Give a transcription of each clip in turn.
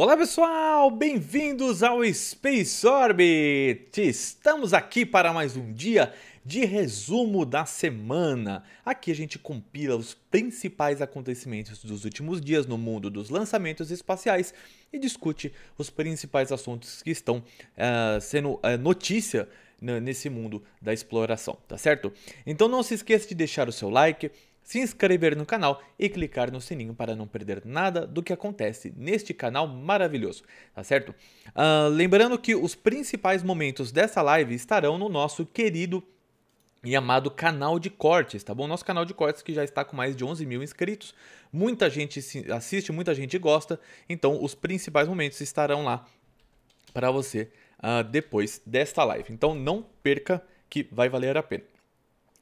Olá pessoal, bem-vindos ao Space Orbit! Estamos aqui para mais um dia de resumo da semana. Aqui a gente compila os principais acontecimentos dos últimos dias no mundo dos lançamentos espaciais e discute os principais assuntos que estão uh, sendo uh, notícia né, nesse mundo da exploração, tá certo? Então não se esqueça de deixar o seu like, se inscrever no canal e clicar no sininho para não perder nada do que acontece neste canal maravilhoso, tá certo? Uh, lembrando que os principais momentos dessa live estarão no nosso querido e amado canal de cortes, tá bom? Nosso canal de cortes que já está com mais de 11 mil inscritos, muita gente assiste, muita gente gosta, então os principais momentos estarão lá para você uh, depois desta live. Então não perca que vai valer a pena.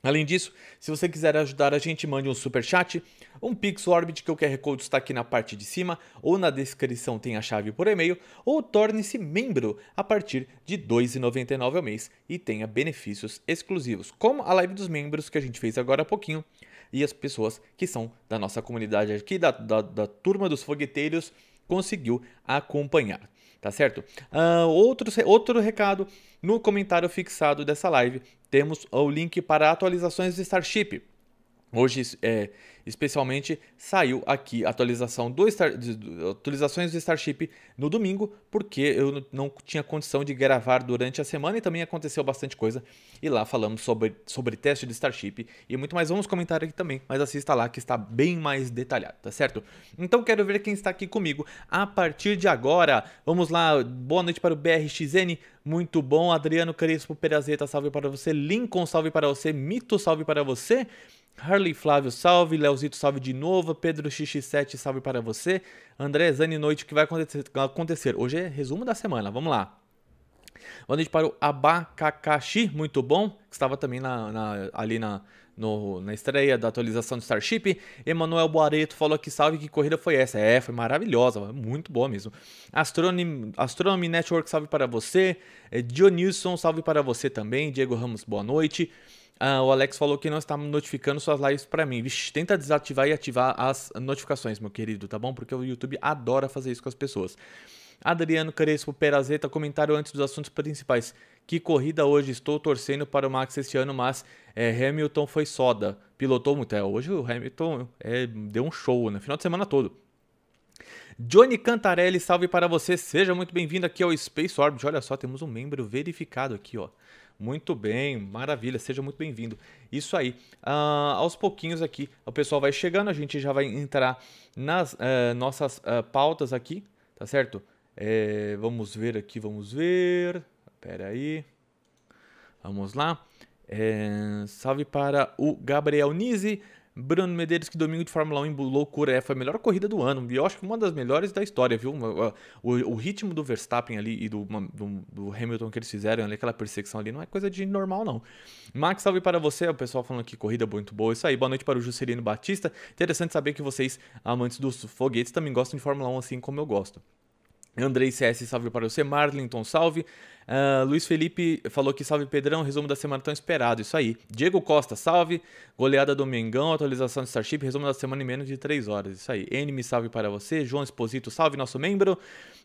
Além disso, se você quiser ajudar a gente, mande um super chat, um Pix Orbit que o QR Code está aqui na parte de cima ou na descrição tem a chave por e-mail, ou torne-se membro a partir de R$ 2,99 ao mês e tenha benefícios exclusivos, como a live dos membros que a gente fez agora há pouquinho e as pessoas que são da nossa comunidade aqui, da, da, da turma dos fogueteiros, conseguiu acompanhar tá certo? Uh, outro, outro recado, no comentário fixado dessa live temos o link para atualizações de Starship. Hoje, é, especialmente, saiu aqui a atualização do Star, atualizações do Starship no domingo, porque eu não tinha condição de gravar durante a semana e também aconteceu bastante coisa. E lá falamos sobre, sobre teste de Starship e muito mais. Vamos comentar aqui também, mas assista lá que está bem mais detalhado, tá certo? Então quero ver quem está aqui comigo a partir de agora. Vamos lá, boa noite para o BRXN. Muito bom, Adriano Crespo Perazeta, salve para você. Lincoln, salve para você. Mito, salve para você. Harley Flávio, salve. Leozito, salve de novo. Pedro XX7, salve para você. André Zani, noite, o que vai acontecer? Hoje é resumo da semana, vamos lá. Boa noite para o Abacacaxi, muito bom, que estava também na, na, ali na, no, na estreia da atualização do Starship. Emanuel Boareto falou que salve, que corrida foi essa? É, foi maravilhosa, muito boa mesmo. Astronomy, Astronomy Network, salve para você. É, Dionilson, salve para você também. Diego Ramos, boa noite. Ah, o Alex falou que não está notificando suas lives para mim. Vixe, tenta desativar e ativar as notificações, meu querido, tá bom? Porque o YouTube adora fazer isso com as pessoas. Adriano Crespo Perazeta, comentário antes dos assuntos principais. Que corrida hoje, estou torcendo para o Max este ano, mas é, Hamilton foi soda. Pilotou muito. É, hoje o Hamilton é, deu um show, né? Final de semana todo. Johnny Cantarelli, salve para você. Seja muito bem-vindo aqui ao Space Orbit. Olha só, temos um membro verificado aqui, ó. Muito bem, maravilha, seja muito bem-vindo. Isso aí, uh, aos pouquinhos aqui o pessoal vai chegando, a gente já vai entrar nas uh, nossas uh, pautas aqui, tá certo? É, vamos ver aqui, vamos ver. Pera aí, vamos lá. É, salve para o Gabriel Nise. Bruno Medeiros, que domingo de Fórmula 1 em loucura, é, foi a melhor corrida do ano. E eu acho que uma das melhores da história, viu? O, o, o ritmo do Verstappen ali e do, do, do, Hamilton que eles fizeram, ali, aquela perseguição ali, não é coisa de normal, não. Max, salve para você. O pessoal falando que corrida muito boa. Isso aí, boa noite para o Juscelino Batista. Interessante saber que vocês, amantes dos foguetes, também gostam de Fórmula 1 assim como eu gosto. Andrei CS, salve para você. Marlinton, salve. Uh, Luiz Felipe falou que salve Pedrão, resumo da semana tão esperado, isso aí. Diego Costa, salve. Goleada do Mengão, atualização de Starship, resumo da semana em menos de 3 horas, isso aí. Enemy, salve para você. João Esposito, salve, nosso membro.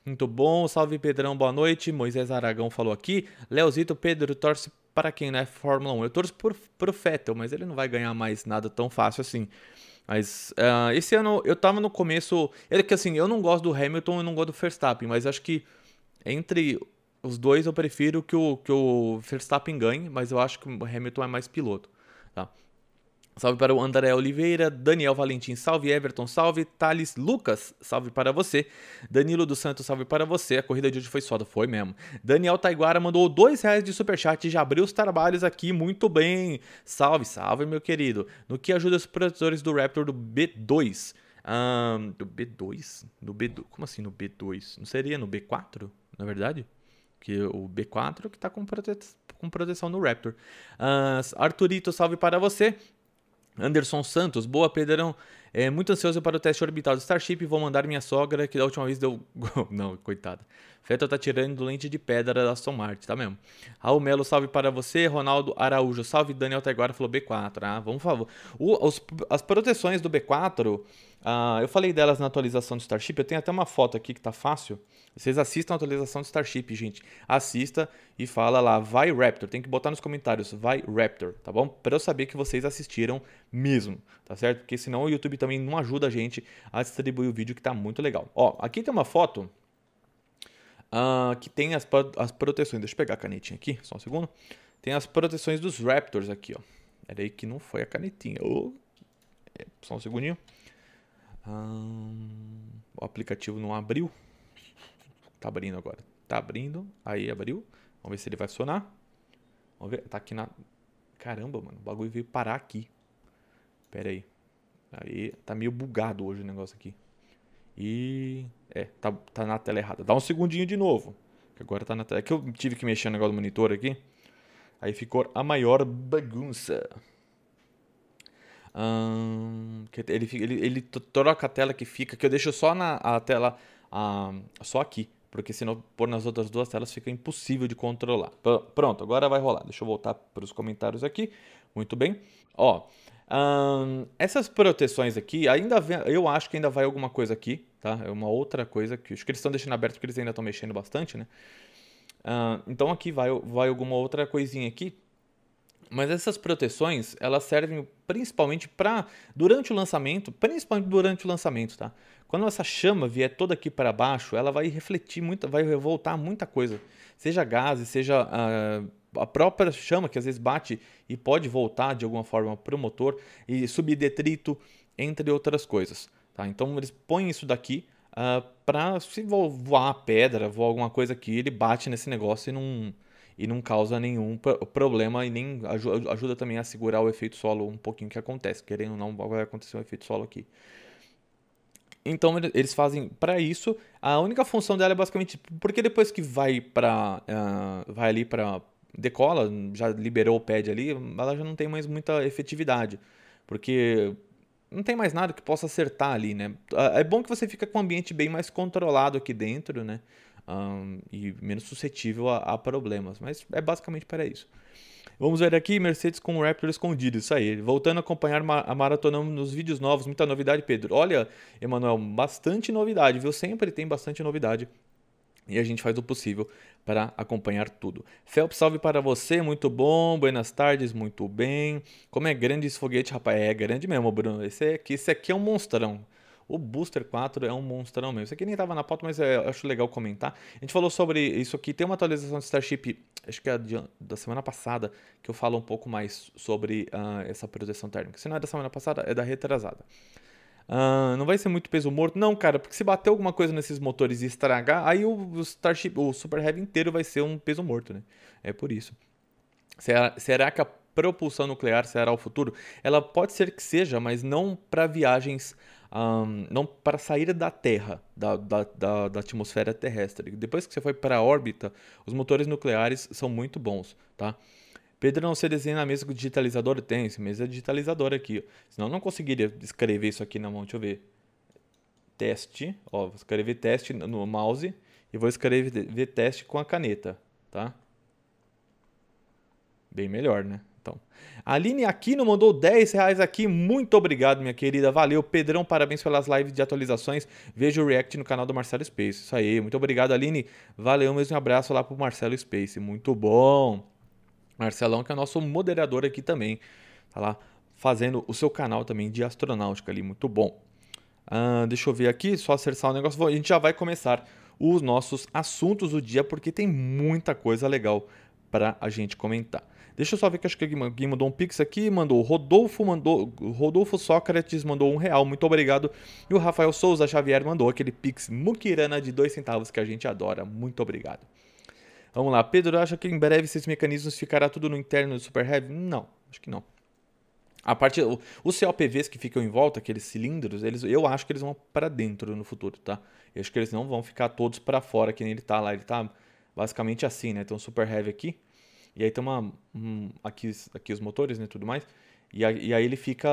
Muito bom, salve Pedrão, boa noite. Moisés Aragão falou aqui. Leozito, Pedro, torce para quem não é Fórmula 1. Eu torço por, por Fettel, mas ele não vai ganhar mais nada tão fácil assim. Mas uh, esse ano eu tava no começo. É que assim, eu não gosto do Hamilton eu não gosto do Verstappen, mas acho que entre os dois eu prefiro que o, que o Verstappen ganhe, mas eu acho que o Hamilton é mais piloto. Tá? Salve para o André Oliveira, Daniel Valentim, salve Everton, salve Thales Lucas, salve para você. Danilo dos Santos, salve para você. A corrida de hoje foi foda, foi mesmo. Daniel Taiguara mandou dois reais de superchat e já abriu os trabalhos aqui, muito bem. Salve, salve, meu querido. No que ajuda os produtores do Raptor do B2? Um, do B2? Do B2? Como assim no B2? Não seria no B4, na é verdade? que o B4 que está com, prote com proteção no Raptor. Uh, Arturito, salve para você. Anderson Santos, boa Pedrão. É, muito ansioso para o teste orbital do Starship e vou mandar minha sogra, que da última vez deu. Não, coitada. Feta tá tirando lente de pedra da Aston Martin, tá mesmo? Raul Melo, salve para você. Ronaldo Araújo, salve. Daniel Taiguara falou B4. Ah, vamos, favor. O, os, as proteções do B4, ah, eu falei delas na atualização do Starship. Eu tenho até uma foto aqui que tá fácil. Vocês assistam a atualização do Starship, gente. Assista e fala lá, vai Raptor. Tem que botar nos comentários, vai Raptor, tá bom? Para eu saber que vocês assistiram mesmo, tá certo? Porque senão o YouTube também não ajuda a gente a distribuir o vídeo, que está muito legal. Ó, aqui tem uma foto uh, que tem as, as proteções. Deixa eu pegar a canetinha aqui, só um segundo. Tem as proteções dos Raptors aqui, ó. Era aí que não foi a canetinha. Oh. É, só um segundinho. Um, ah, o aplicativo não abriu. Tá abrindo agora. Tá abrindo. Aí abriu. Vamos ver se ele vai funcionar. Vamos ver. Tá aqui na. Caramba, mano. O bagulho veio parar aqui. Pera aí. Aí tá meio bugado hoje o negócio aqui. E. É, tá, tá na tela errada. Dá um segundinho de novo. Que agora tá na tela. É que eu tive que mexer no negócio do monitor aqui. Aí ficou a maior bagunça. Hum, ele, ele, ele troca a tela que fica, que eu deixo só na a tela. A, só aqui. Porque senão pôr nas outras duas telas fica impossível de controlar. Pronto, agora vai rolar. Deixa eu voltar para os comentários aqui. Muito bem. Ó, um, essas proteções aqui, ainda vem, eu acho que ainda vai alguma coisa aqui, tá? É uma outra coisa que acho que eles estão deixando aberto porque eles ainda estão mexendo bastante, né? Uh, então aqui vai, vai alguma outra coisinha aqui. Mas essas proteções, elas servem principalmente para durante o lançamento, principalmente durante o lançamento, tá? Quando essa chama vier toda aqui para baixo, ela vai refletir muito, vai voltar muita coisa, seja gases, seja uh, a própria chama que às vezes bate e pode voltar de alguma forma para o motor e subir detrito, entre outras coisas. Tá? Então eles põem isso daqui uh, ah, para se voar pedra, voar alguma coisa aqui, ele bate nesse negócio e não, e não causa nenhum problema e nem ajuda, ajuda também a segurar o efeito solo um pouquinho que acontece, querendo ou não, vai acontecer um efeito solo aqui. Então eles fazem para isso. A única função dela é basicamente porque depois que vai para uh, ah, vai ali para decola, já liberou o pad ali, ela já não tem mais muita efetividade, porque não tem mais nada que possa acertar ali, né? Ah, é bom que você fica com o ambiente bem mais controlado aqui dentro, né? Um, e menos suscetível a, a, problemas, mas é basicamente para isso. Vamos ver aqui, Mercedes com o Raptor escondido, isso aí. Voltando a acompanhar a maratona nos vídeos novos, muita novidade, Pedro. Olha, Emanuel, bastante novidade, viu? Sempre tem bastante novidade e a gente faz o possível para acompanhar tudo. Felps, salve para você, muito bom, buenas tardes, muito bem. Como é grande esse foguete, rapaz? É grande mesmo, Bruno. Esse aqui, esse aqui é um monstrão. O Booster 4 é um monstrão mesmo. Isso aqui nem estava na pauta, mas é, eu acho legal comentar. A gente falou sobre isso aqui. Tem uma atualização de Starship, acho que é da semana passada, que eu falo um pouco mais sobre uh, essa proteção térmica. Se não é da semana passada, é da retrasada. Ah, não vai ser muito peso morto. Não, cara, porque se bater alguma coisa nesses motores e estragar, aí o, Starship, o Super Heavy inteiro vai ser um peso morto, né? É por isso. Será, será que a propulsão nuclear será o futuro? Ela pode ser que seja, mas não para viagens um, não para sair da Terra, da, da, da, da, atmosfera terrestre. Depois que você foi para a órbita, os motores nucleares são muito bons, tá? Pedro não se desenha na mesa digitalizadora? Tem, essa mesa é digitalizadora aqui. Ó. Senão eu não conseguiria escrever isso aqui na mão. Deixa eu ver. Teste. Ó, vou escrever teste no mouse e vou escrever teste com a caneta, tá? Bem melhor, né? Então, Aline Aquino mandou 10 reais aqui. Muito obrigado, minha querida. Valeu, Pedrão. Parabéns pelas lives de atualizações. Veja o React no canal do Marcelo Space. Isso aí. Muito obrigado, Aline. Valeu, mesmo um abraço lá pro Marcelo Space. Muito bom. Marcelão, que é o nosso moderador aqui também. Tá lá fazendo o seu canal também de astronáutica ali, muito bom. Uh, deixa eu ver aqui, só acessar o negócio. A gente já vai começar os nossos assuntos do dia, porque tem muita coisa legal para a gente comentar. Deixa eu só ver que acho que alguém mandou um pix aqui, mandou Rodolfo, mandou Rodolfo Sócrates mandou um real, muito obrigado. E o Rafael Souza Xavier mandou aquele pix muquirana de dois centavos que a gente adora, muito obrigado. Vamos lá. Pedro, acha que em breve esses mecanismos ficará tudo no interno do Super Heavy? Não, acho que não. A partir os COPVs que ficam em volta, aqueles cilindros, eles, eu acho que eles vão para dentro no futuro, tá? Eu acho que eles não vão ficar todos para fora, que nem ele tá lá. Ele tá basicamente assim, né? Tem um Super Heavy aqui, e aí tem uma. Um, aqui, aqui os motores, né? Tudo mais. E, e aí ele fica.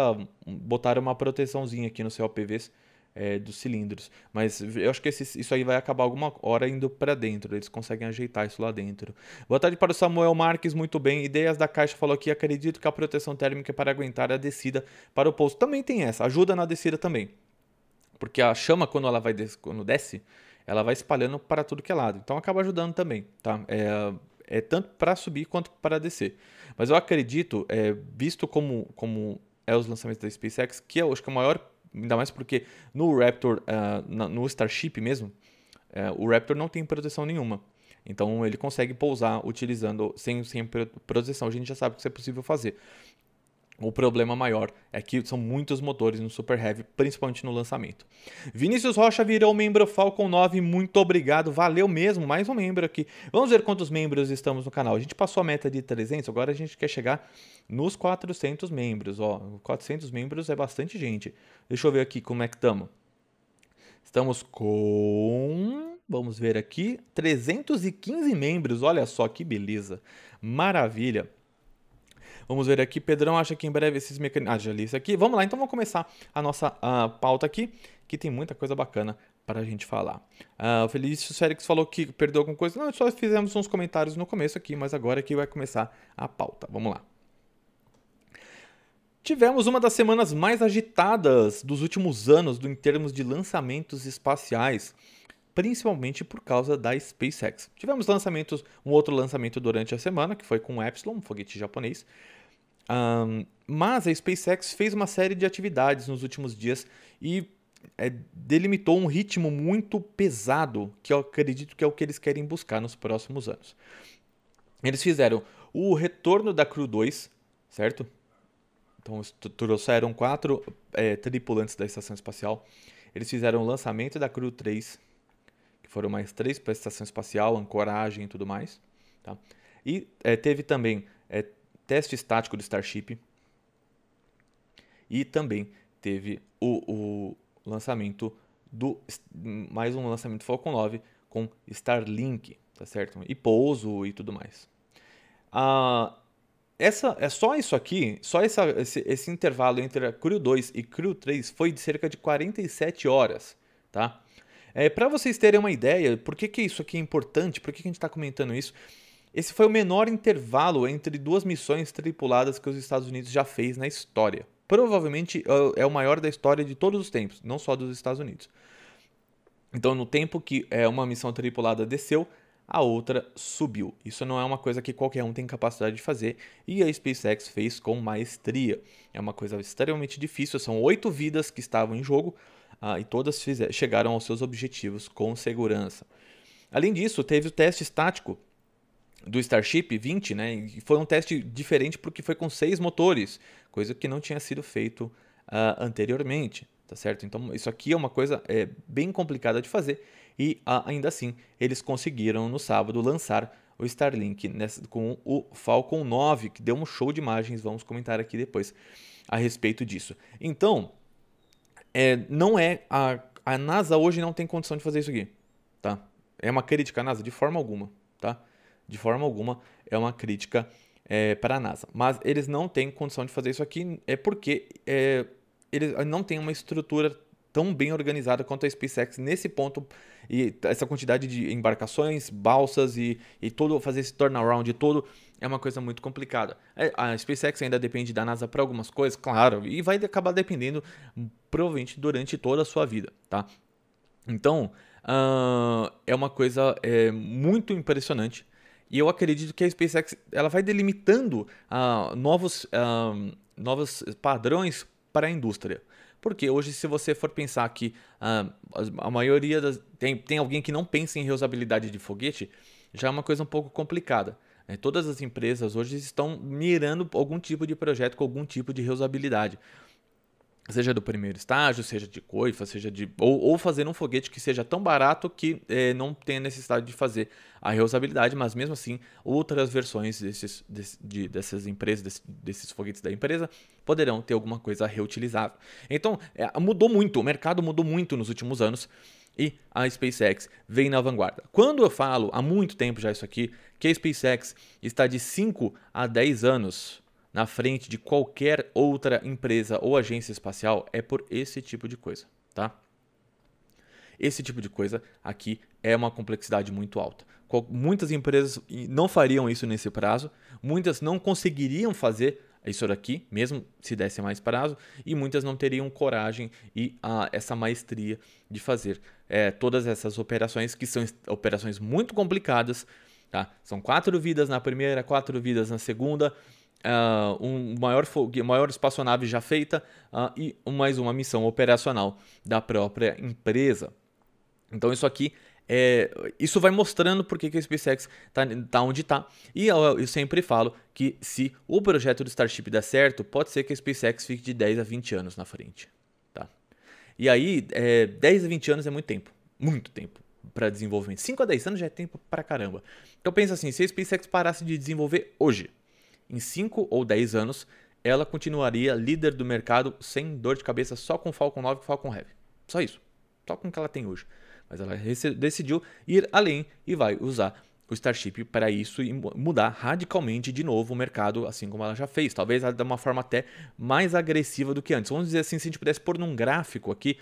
Botaram uma proteçãozinha aqui no COPVs é, dos cilindros. Mas eu acho que esse, isso aí vai acabar alguma hora indo para dentro. Eles conseguem ajeitar isso lá dentro. Boa tarde para o Samuel Marques, muito bem. Ideias da Caixa falou aqui: acredito que a proteção térmica é para aguentar a descida para o posto Também tem essa, ajuda na descida também. Porque a chama, quando ela vai des quando desce, ela vai espalhando para tudo que é lado. Então acaba ajudando também, tá? É, é tanto para subir quanto para descer. Mas eu acredito, é, visto como, como é os lançamentos da SpaceX, que eu acho que é o maior Ainda mais porque no Raptor, uh, no Starship mesmo, uh, o Raptor não tem proteção nenhuma. Então ele consegue pousar utilizando sem, sem proteção. A gente já sabe que isso é possível fazer. O problema maior é que são muitos motores no Super Heavy, principalmente no lançamento. Vinícius Rocha virou membro Falcon 9, muito obrigado, valeu mesmo, mais um membro aqui. Vamos ver quantos membros estamos no canal. A gente passou a meta de 300, agora a gente quer chegar nos 400 membros, ó. 400 membros é bastante gente. Deixa eu ver aqui como é que estamos. Estamos com Vamos ver aqui, 315 membros, olha só que beleza. Maravilha. Vamos ver aqui. Pedrão acha que em breve esses mecanismos. Ah, já li isso aqui. Vamos lá, então vamos começar a nossa uh, pauta aqui, que tem muita coisa bacana para a gente falar. Uh, o Felício Félix falou que perdeu alguma coisa. Não, só fizemos uns comentários no começo aqui, mas agora é que vai começar a pauta. Vamos lá. Tivemos uma das semanas mais agitadas dos últimos anos em termos de lançamentos espaciais, principalmente por causa da SpaceX. Tivemos lançamentos, um outro lançamento durante a semana, que foi com o Epsilon, um foguete japonês, um, mas a SpaceX fez uma série de atividades nos últimos dias e é, delimitou um ritmo muito pesado, que eu acredito que é o que eles querem buscar nos próximos anos. Eles fizeram o retorno da Crew 2, certo? Então trouxeram quatro é, tripulantes da estação espacial. Eles fizeram o lançamento da Crew 3, que foram mais três para a estação espacial, ancoragem e tudo mais. Tá? E é, teve também é, teste estático do Starship. E também teve o, o lançamento do mais um lançamento Falcon 9 com Starlink, tá certo? E pouso e tudo mais. Ah, essa é só isso aqui, só essa, esse, esse, intervalo entre a Crew 2 e Crew 3 foi de cerca de 47 horas, tá? É, para vocês terem uma ideia, por que, que isso aqui é importante, por que, que a gente está comentando isso, esse foi o menor intervalo entre duas missões tripuladas que os Estados Unidos já fez na história. Provavelmente é o é maior da história de todos os tempos, não só dos Estados Unidos. Então, no tempo que é, uma missão tripulada desceu, a outra subiu. Isso não é uma coisa que qualquer um tem capacidade de fazer e a SpaceX fez com maestria. É uma coisa extremamente difícil, são oito vidas que estavam em jogo ah, e todas fizeram, chegaram aos seus objetivos com segurança. Além disso, teve o teste estático do Starship 20, né? E foi um teste diferente porque foi com seis motores, coisa que não tinha sido feito uh, anteriormente, tá certo? Então isso aqui é uma coisa é, bem complicada de fazer e uh, ainda assim eles conseguiram no sábado lançar o Starlink nessa, com o Falcon 9, que deu um show de imagens, vamos comentar aqui depois a respeito disso. Então, é, não é a, a NASA hoje não tem condição de fazer isso aqui, tá? É uma crítica à NASA de forma alguma, tá? de forma alguma é uma crítica é, para a NASA. Mas eles não têm condição de fazer isso aqui, é porque é, eles não têm uma estrutura tão bem organizada quanto a SpaceX nesse ponto e essa quantidade de embarcações, balsas e, e todo fazer esse turnaround todo é uma coisa muito complicada. É, a SpaceX ainda depende da NASA para algumas coisas, claro, e vai acabar dependendo provavelmente durante toda a sua vida, tá? Então uh, é uma coisa é, muito impressionante e eu acredito que a SpaceX ela vai delimitando uh, novos, uh, novos padrões para a indústria. Porque hoje, se você for pensar que uh, a maioria das, tem, tem alguém que não pensa em reusabilidade de foguete, já é uma coisa um pouco complicada. É, todas as empresas hoje estão mirando algum tipo de projeto com algum tipo de reusabilidade seja do primeiro estágio, seja de coifa, seja de. Ou, ou fazer um foguete que seja tão barato que é, não tenha necessidade de fazer a reusabilidade, mas mesmo assim, outras versões desses, desse, de, dessas empresas, desse, desses foguetes da empresa, poderão ter alguma coisa reutilizável. Então, é, mudou muito, o mercado mudou muito nos últimos anos e a SpaceX vem na vanguarda. Quando eu falo, há muito tempo já isso aqui, que a SpaceX está de 5 a 10 anos na frente de qualquer outra empresa ou agência espacial é por esse tipo de coisa, tá? Esse tipo de coisa aqui é uma complexidade muito alta. Muitas empresas não fariam isso nesse prazo, muitas não conseguiriam fazer isso daqui, mesmo se desse mais prazo, e muitas não teriam coragem e ah, essa maestria de fazer é, todas essas operações, que são operações muito complicadas. Tá? São quatro vidas na primeira, quatro vidas na segunda, uh, um maior, fogue, maior espaçonave já feita uh, e mais uma missão operacional da própria empresa. Então isso aqui é, isso vai mostrando por que, a SpaceX está tá onde está. E eu, eu, sempre falo que se o projeto do Starship der certo, pode ser que a SpaceX fique de 10 a 20 anos na frente. Tá? E aí, é, 10 a 20 anos é muito tempo. Muito tempo para desenvolvimento. 5 a 10 anos já é tempo pra caramba. Então pensa assim, se a SpaceX parasse de desenvolver hoje, em 5 ou 10 anos, ela continuaria líder do mercado sem dor de cabeça, só com Falcon 9 e Falcon Heavy. Só isso. Só com o que ela tem hoje. Mas ela decidiu ir além e vai usar o Starship para isso e mudar radicalmente de novo o mercado, assim como ela já fez. Talvez de uma forma até mais agressiva do que antes. Vamos dizer assim, se a gente pudesse pôr num gráfico aqui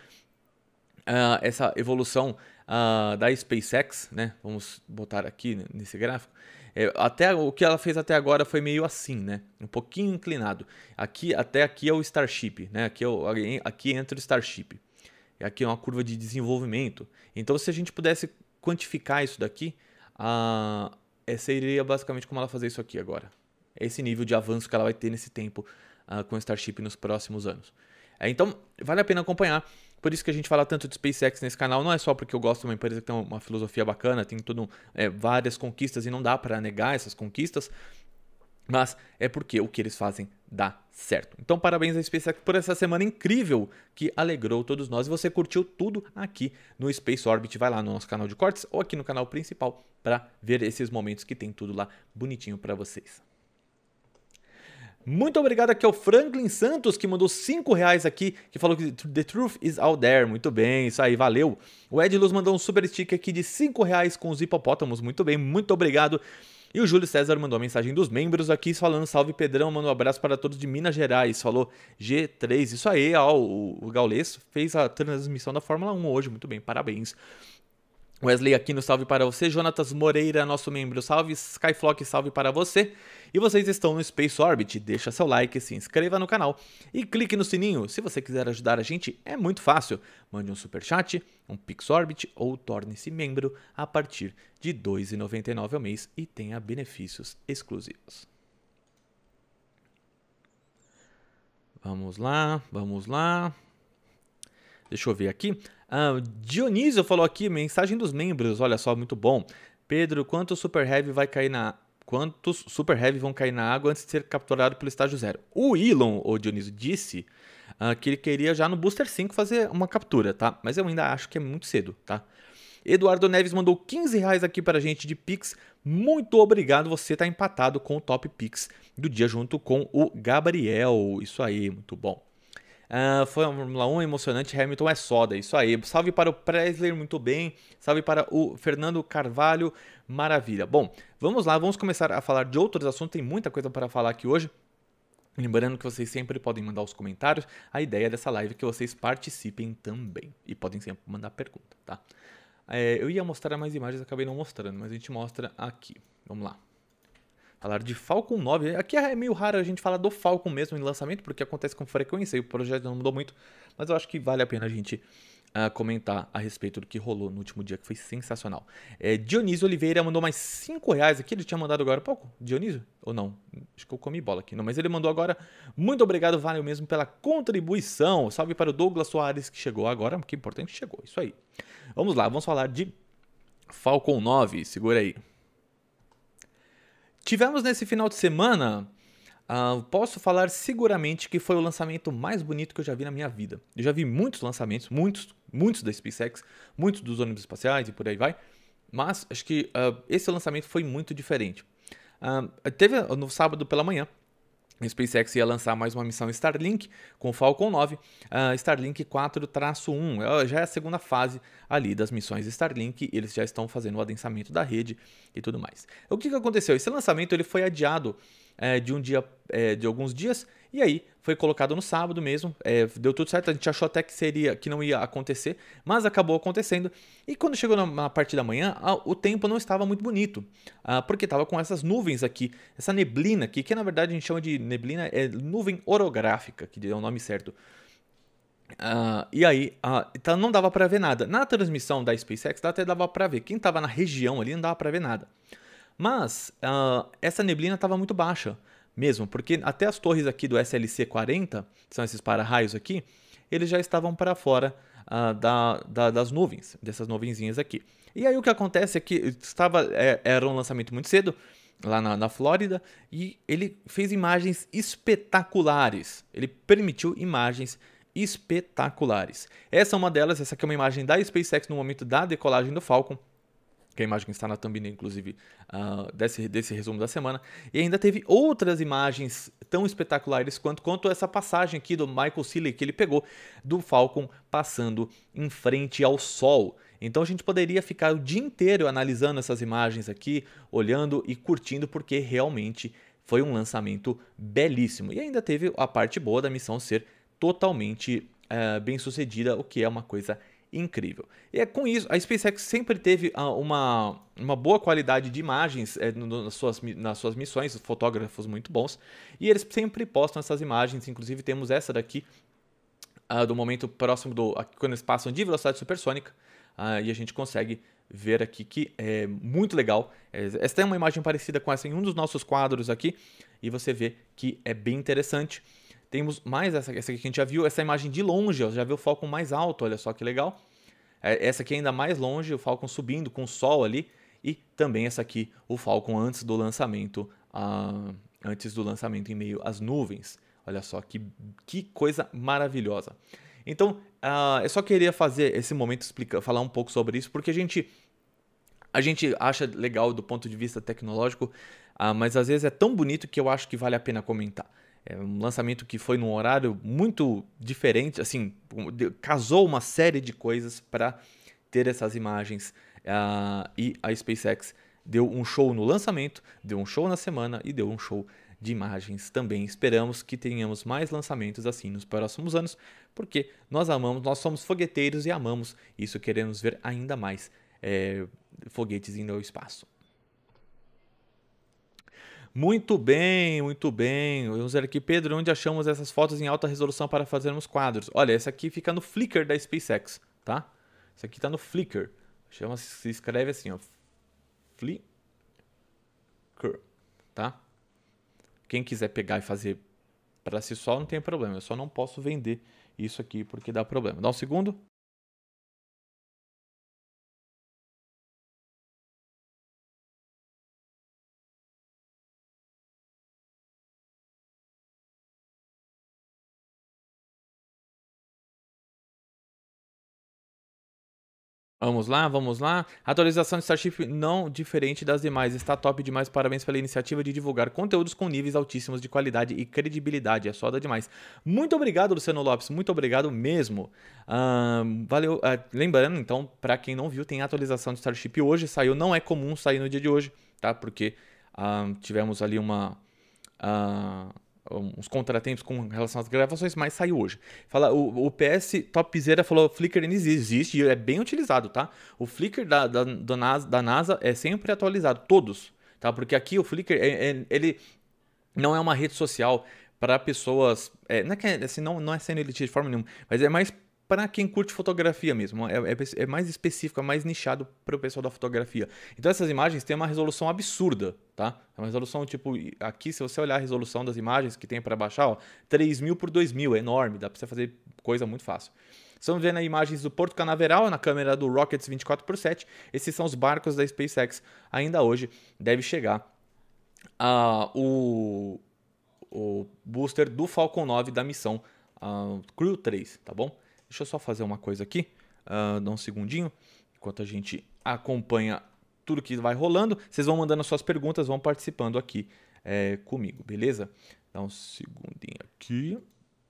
uh, essa evolução uh, da SpaceX, né? Vamos botar aqui nesse gráfico. É, até o que ela fez até agora foi meio assim, né? Um pouquinho inclinado. Aqui até aqui é o Starship, né? Aqui é o, aqui entra o Starship. Aqui é uma curva de desenvolvimento. Então, se a gente pudesse quantificar isso daqui, a, ah, seria basicamente como ela fazer isso aqui agora. É esse nível de avanço que ela vai ter nesse tempo ah, com o Starship nos próximos anos. É, então, vale a pena acompanhar. Por isso que a gente fala tanto de SpaceX nesse canal, não é só porque eu gosto de uma empresa que tem uma filosofia bacana, tem tudo, é, várias conquistas e não dá para negar essas conquistas, mas é porque o que eles fazem dá certo. Então, parabéns à SpaceX por essa semana incrível que alegrou todos nós. E você curtiu tudo aqui no Space Orbit. Vai lá no nosso canal de cortes ou aqui no canal principal para ver esses momentos que tem tudo lá bonitinho para vocês. Muito obrigado aqui ao Franklin Santos, que mandou 5 reais aqui, que falou que The Truth is out there. Muito bem, isso aí, valeu. O Ed Luz mandou um super stick aqui de 5 reais com os hipopótamos. Muito bem, muito obrigado. E o Júlio César mandou a mensagem dos membros aqui, falando salve Pedrão, manda um abraço para todos de Minas Gerais. Falou G3, isso aí, ó, o, o Gaules fez a transmissão da Fórmula 1 hoje, muito bem, parabéns. Wesley aqui no salve para você, Jonatas Moreira, nosso membro, salve, Skyflock, salve para você. E vocês estão no Space Orbit, deixa seu like, se inscreva no canal e clique no sininho. Se você quiser ajudar a gente, é muito fácil. Mande um super chat, um Pix Orbit ou torne-se membro a partir de R$ 2,99 ao mês e tenha benefícios exclusivos. Vamos lá, vamos lá, Deixa eu ver aqui. Ah, Dionísio falou aqui, mensagem dos membros. Olha só, muito bom. Pedro, quantos Super Heavy vai cair na. Quantos Super Heavy vão cair na água antes de ser capturado pelo estágio zero? O Elon, o Dionísio, disse ah, que ele queria já no Booster 5 fazer uma captura, tá? Mas eu ainda acho que é muito cedo, tá? Eduardo Neves mandou 15 reais aqui pra gente de Pix. Muito obrigado, você tá empatado com o Top Pix do dia junto com o Gabriel. Isso aí, muito bom. Uh, foi uma Fórmula 1 emocionante, Hamilton é soda, isso aí. Salve para o Presley, muito bem. Salve para o Fernando Carvalho, maravilha. Bom, vamos lá, vamos começar a falar de outros assuntos, tem muita coisa para falar aqui hoje. Lembrando que vocês sempre podem mandar os comentários. A ideia dessa live é que vocês participem também. E podem sempre mandar pergunta, tá? É, eu ia mostrar mais imagens, acabei não mostrando, mas a gente mostra aqui. Vamos lá falar de Falcon 9. Aqui é meio raro a gente falar do Falcon mesmo em lançamento, porque acontece com frequência e o projeto não mudou muito, mas eu acho que vale a pena a gente uh, comentar a respeito do que rolou no último dia, que foi sensacional. É, Dionísio Oliveira mandou mais 5 reais aqui, ele tinha mandado agora há pouco, Dionísio? Ou não? Acho que eu comi bola aqui, não, mas ele mandou agora. Muito obrigado, valeu mesmo pela contribuição. Salve para o Douglas Soares, que chegou agora, que importante, chegou, isso aí. Vamos lá, vamos falar de Falcon 9, segura aí. Tivemos nesse final de semana, uh, posso falar seguramente que foi o lançamento mais bonito que eu já vi na minha vida. Eu já vi muitos lançamentos, muitos, muitos da SpaceX, muitos dos ônibus espaciais e por aí vai. Mas acho que uh, esse lançamento foi muito diferente. Uh, teve no sábado pela manhã a SpaceX ia lançar mais uma missão Starlink com Falcon 9, uh, ah, Starlink 4-1. É, já é a segunda fase ali das missões Starlink, eles já estão fazendo o adensamento da rede e tudo mais. O que, que aconteceu? Esse lançamento ele foi adiado é, de um dia, é, de alguns dias. E aí foi colocado no sábado mesmo. É, deu tudo certo. A gente achou até que seria, que não ia acontecer, mas acabou acontecendo. E quando chegou na, na parte da manhã, a, o tempo não estava muito bonito, a, ah, porque estava com essas nuvens aqui, essa neblina aqui, que na verdade a gente chama de neblina, é nuvem orográfica, que é o nome certo. Uh, e aí, uh, então não dava para ver nada. Na transmissão da SpaceX até dava para ver. Quem estava na região ali não dava para ver nada. Mas uh, essa neblina estava muito baixa mesmo, porque até as torres aqui do SLC 40, que são esses para-raios aqui, eles já estavam para fora uh, da, da, das nuvens, dessas nuvenzinhas aqui. E aí o que acontece é que estava, é, era um lançamento muito cedo, lá na, na, Flórida, e ele fez imagens espetaculares. Ele permitiu imagens espetaculares. Essa é uma delas, essa aqui é uma imagem da SpaceX no momento da decolagem do Falcon que é a imagem que está na thumbnail, inclusive, uh, desse, desse resumo da semana. E ainda teve outras imagens tão espetaculares quanto, quanto essa passagem aqui do Michael Seeley que ele pegou do Falcon passando em frente ao Sol. Então a gente poderia ficar o dia inteiro analisando essas imagens aqui, olhando e curtindo, porque realmente foi um lançamento belíssimo. E ainda teve a parte boa da missão ser totalmente uh, eh, bem sucedida, o que é uma coisa incrível incrível. E é com isso, a SpaceX sempre teve ah, uma, uma boa qualidade de imagens é, nas, suas, nas suas missões, fotógrafos muito bons, e eles sempre postam essas imagens, inclusive temos essa daqui, uh, do momento próximo do. quando eles passam de velocidade supersônica, uh, e a gente consegue ver aqui que é muito legal. Esta é uma imagem parecida com essa em um dos nossos quadros aqui, e você vê que é bem interessante. Temos mais essa, essa que a gente já viu, essa imagem de longe, ó, já viu o foco mais alto, olha só que legal. É, essa aqui é ainda mais longe, o Falcon subindo com o sol ali. E também essa aqui, o Falcon antes do lançamento, antes do lançamento em meio às nuvens. Olha só que, que coisa maravilhosa. Então, ah, eu só queria fazer esse momento explicar, falar um pouco sobre isso, porque a gente a gente acha legal do ponto de vista tecnológico, ah, mas às vezes é tão bonito que eu acho que vale a pena comentar. É um lançamento que foi num horário muito diferente, assim, casou uma série de coisas para ter essas imagens. Uh, e a SpaceX deu um show no lançamento, deu um show na semana e deu um show de imagens também. Esperamos que tenhamos mais lançamentos assim nos próximos anos, porque nós amamos, nós somos fogueteiros e amamos isso, queremos ver ainda mais é, foguetes indo ao espaço. Muito bem, muito bem. Vamos ver aqui, Pedro, onde achamos essas fotos em alta resolução para fazermos quadros? Olha, essa aqui fica no Flickr da SpaceX, tá? Isso aqui está no Flickr. Chama -se, se escreve assim, ó. Flickr, tá? Quem quiser pegar e fazer para si só não tem problema. Eu só não posso vender isso aqui porque dá problema. Dá um segundo. Vamos lá, vamos lá. Atualização de Starship não diferente das demais. Está top demais. Parabéns pela iniciativa de divulgar conteúdos com níveis altíssimos de qualidade e credibilidade. É só da demais. Muito obrigado, Luciano Lopes. Muito obrigado mesmo. Uh, valeu. Uh, lembrando, então, para quem não viu, tem atualização de Starship hoje. Saiu. Não é comum sair no dia de hoje, tá? Porque uh, tivemos ali uma. Uh, uns contratempos com relação às gravações, mas saiu hoje. Fala, o, o PS Topzera falou, Flickr existe e é bem utilizado, tá? O Flickr da, da, da, NASA, da NASA é sempre atualizado, todos, tá? Porque aqui o Flickr, é, é, ele não é uma rede social para pessoas, é, não é que, é, assim, não, não é sendo elitista de forma nenhuma, mas é mais para quem curte fotografia mesmo. É, é, é mais específico, é mais nichado para o pessoal da fotografia. Então essas imagens têm uma resolução absurda, tá? É uma resolução tipo, aqui se você olhar a resolução das imagens que tem para baixar, ó, 3000 por 2000, é enorme, dá para você fazer coisa muito fácil. Estamos vendo imagens do Porto Canaveral na câmera do Rockets 24x7. Esses são os barcos da SpaceX. Ainda hoje deve chegar uh, o, o booster do Falcon 9 da missão uh, Crew 3, tá bom? Deixa eu só fazer uma coisa aqui, uh, dá um segundinho, enquanto a gente acompanha tudo que vai rolando. Vocês vão mandando suas perguntas, vão participando aqui é, comigo, beleza? Dá um segundinho aqui,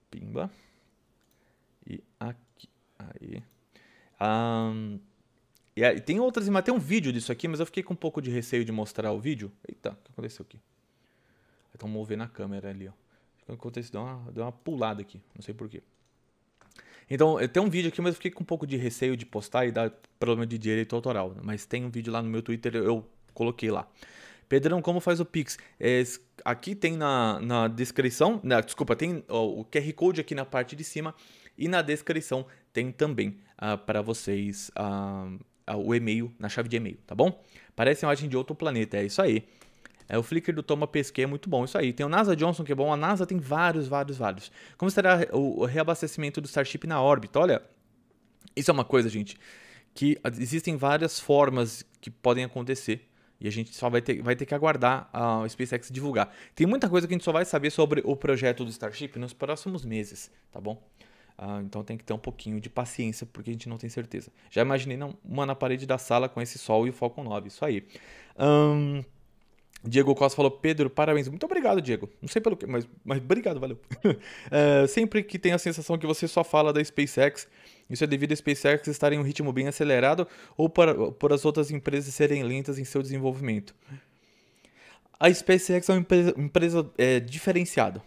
pimba, e aqui, aí. Um, ah, e aí, tem outras imagens, tem um vídeo disso aqui, mas eu fiquei com um pouco de receio de mostrar o vídeo. Eita, o que aconteceu aqui? Estão movendo a câmera ali, ó. aconteceu? deu uma, deu uma pulada aqui, não sei porquê. Então, eu tenho um vídeo aqui, mas eu fiquei com um pouco de receio de postar e dar problema de direito autoral. Mas tem um vídeo lá no meu Twitter, eu coloquei lá. Pedrão, como faz o Pix? É, aqui tem na, na descrição, na, desculpa, tem ó, o QR Code aqui na parte de cima e na descrição tem também ah, para vocês ah, ah, o e-mail, na chave de e-mail, tá bom? Parece imagem de outro planeta, é isso aí. É, o Flickr do Toma Pesquet é muito bom, isso aí. Tem o NASA Johnson, que é bom. A NASA tem vários, vários, vários. Como será o reabastecimento do Starship na órbita? Olha, isso é uma coisa, gente, que existem várias formas que podem acontecer. E a gente só vai ter, vai ter que aguardar a SpaceX divulgar. Tem muita coisa que a gente só vai saber sobre o projeto do Starship nos próximos meses, tá bom? Ah, então tem que ter um pouquinho de paciência, porque a gente não tem certeza. Já imaginei uma na parede da sala com esse sol e o Falcon 9, isso aí. Um, Diego Costa falou, Pedro, parabéns. Muito obrigado, Diego. Não sei pelo que, mas, mas obrigado, valeu. uh, sempre que tem a sensação que você só fala da SpaceX, isso é devido a SpaceX estar em um ritmo bem acelerado ou por, por as outras empresas serem lentas em seu desenvolvimento. A SpaceX é uma empresa, empresa é, diferenciada.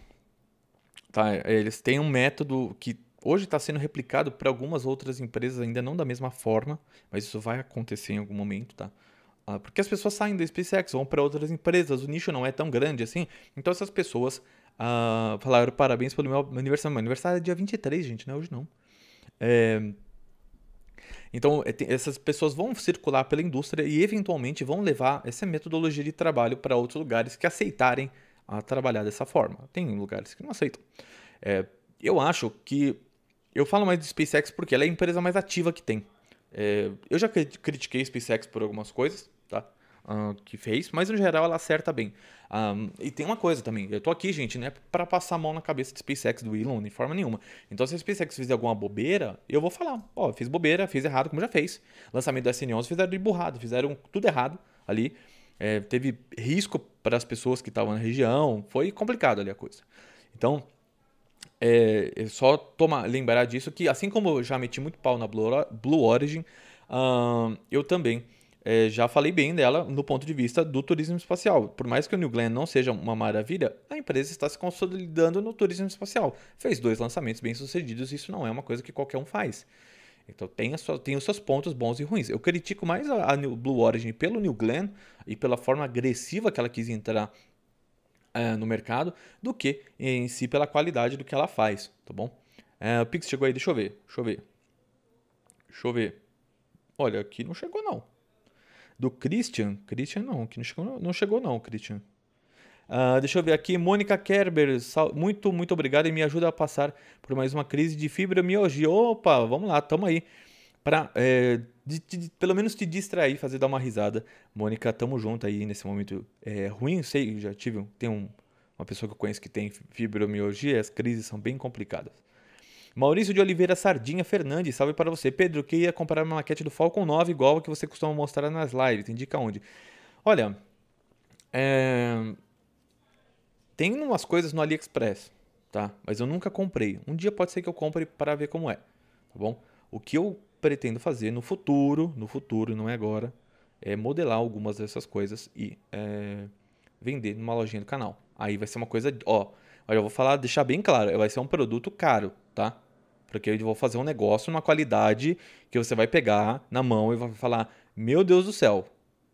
Tá? Eles têm um método que hoje está sendo replicado para algumas outras empresas, ainda não da mesma forma, mas isso vai acontecer em algum momento, tá? Ah, porque as pessoas saem da SpaceX, vão para outras empresas, o nicho não é tão grande assim. Então essas pessoas uh, falaram parabéns pelo meu aniversário. Meu aniversário é dia 23, gente, não é hoje não. É... Então, é, essas pessoas vão circular pela indústria e eventualmente vão levar essa metodologia de trabalho para outros lugares que aceitarem a ah, trabalhar dessa forma. Tem lugares que não aceitam. É, eu acho que. Eu falo mais de SpaceX porque ela é a empresa mais ativa que tem. É, eu já critiquei SpaceX por algumas coisas, tá? Uh, que fez, mas no geral ela acerta bem. Um, e tem uma coisa também, eu tô aqui, gente, né, para passar a mão na cabeça de SpaceX do Elon de forma nenhuma. Então, se a SpaceX fizer alguma bobeira, eu vou falar, ó, fiz bobeira, fiz errado, como já fez. Lançamento da SN11 fizeram de burrado, fizeram tudo errado ali. É, teve risco para as pessoas que estavam na região, foi complicado ali a coisa. Então, é, é só tomar, lembrar disso que, assim como eu já meti muito pau na Blue, Blue Origin, uh, eu também é, já falei bem dela no ponto de vista do turismo espacial. Por mais que o New Glenn não seja uma maravilha, a empresa está se consolidando no turismo espacial. Fez dois lançamentos bem-sucedidos, isso não é uma coisa que qualquer um faz. Então tem, sua, tem os seus pontos bons e ruins. Eu critico mais a, a New Blue Origin pelo New Glenn e pela forma agressiva que ela quis entrar uh, no mercado do que em si pela qualidade do que ela faz, tá bom? Uh, o Pix chegou aí, deixa eu ver, deixa eu ver, deixa eu ver. Olha, aqui não chegou não do Christian. Christian não, que não chegou não, chegou não Christian. Uh, deixa eu ver aqui, Mônica Kerber, sal... muito, muito obrigado e me ajuda a passar por mais uma crise de fibromialgia. Opa, vamos lá, tamo aí. Pra, é, de, de, pelo menos te distrair, fazer dar uma risada. Mônica, tamo junto aí nesse momento é, ruim, sei, já tive, tem um, uma pessoa que eu conheço que tem fibromialgia, as crises são bem complicadas. Maurício de Oliveira Sardinha Fernandes, salve para você. Pedro, que ia comprar uma maquete do Falcon 9 igual a que você costuma mostrar nas lives. Indica onde. Olha, é... tem umas coisas no AliExpress, tá? Mas eu nunca comprei. Um dia pode ser que eu compre para ver como é, tá bom? O que eu pretendo fazer no futuro, no futuro, não é agora, é modelar algumas dessas coisas e é, vender numa lojinha do canal. Aí vai ser uma coisa, ó, eu vou falar, deixar bem claro, vai ser um produto caro, tá? Porque eu vou fazer um negócio, numa qualidade que você vai pegar na mão e vai falar: Meu Deus do céu,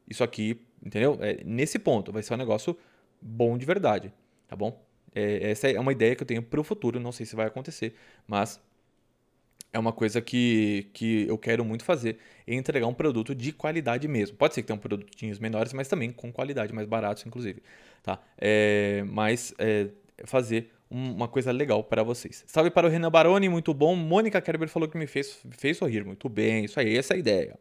isso aqui, entendeu? É, nesse ponto, vai ser um negócio bom de verdade, tá bom? É, essa é uma ideia que eu tenho para o futuro, não sei se vai acontecer, mas é uma coisa que, que eu quero muito fazer, é entregar um produto de qualidade mesmo. Pode ser que tenha um produtinhos menores, mas também com qualidade, mais baratos, inclusive, tá? É, mas é, fazer uma coisa legal para vocês. Salve para o Renan Baroni, muito bom. Mônica Kerber falou que me fez, fez sorrir. Muito bem, isso aí, essa é a ideia.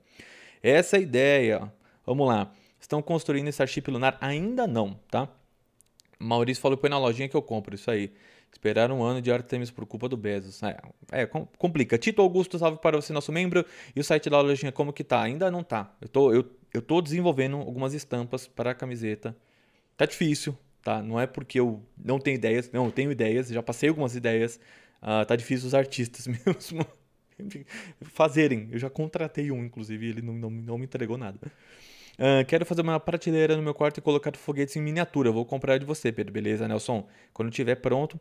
Essa é a ideia. Vamos lá. Estão construindo Starship Lunar? Ainda não, tá? Maurício falou, põe na lojinha que eu compro, isso aí. Esperar um ano de Artemis por culpa do Bezos. É, é, complica. Tito Augusto, salve para você, nosso membro. E o site da lojinha, como que tá? Ainda não tá. Eu tô, eu, eu tô desenvolvendo algumas estampas para a camiseta. Tá difícil, tá? Não é porque eu não tenho ideias, não, eu tenho ideias, já passei algumas ideias, uh, tá difícil os artistas mesmo fazerem. Eu já contratei um, inclusive, e ele não, não, não me entregou nada. Uh, quero fazer uma prateleira no meu quarto e colocar foguetes em miniatura. Vou comprar de você, Pedro. Beleza, Nelson? Quando estiver pronto,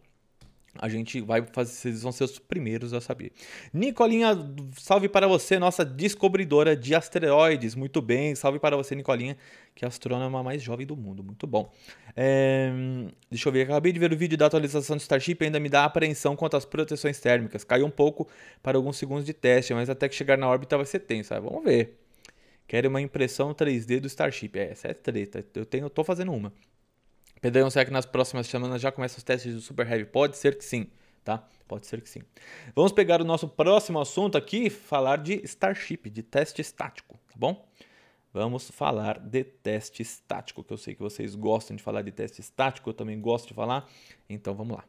a gente vai fazer, vocês vão ser os primeiros a saber. Nicolinha, salve para você, nossa descobridora de asteroides. Muito bem, salve para você, Nicolinha, que é a astrônoma mais jovem do mundo. Muito bom. É, deixa eu ver, acabei de ver o vídeo da atualização do Starship e ainda me dá apreensão quanto às proteções térmicas. Caiu um pouco para alguns segundos de teste, mas até que chegar na órbita vai ser tenso. Ah, vamos ver. Quero uma impressão 3D do Starship. É, essa é treta. Eu, tenho, tô fazendo uma. Pedrão, será que nas próximas semanas já começa os testes do Super Heavy? Pode ser que sim, tá? Pode ser que sim. Vamos pegar o nosso próximo assunto aqui e falar de Starship, de teste estático, tá bom? Vamos falar de teste estático, que eu sei que vocês gostam de falar de teste estático, eu também gosto de falar, então vamos lá.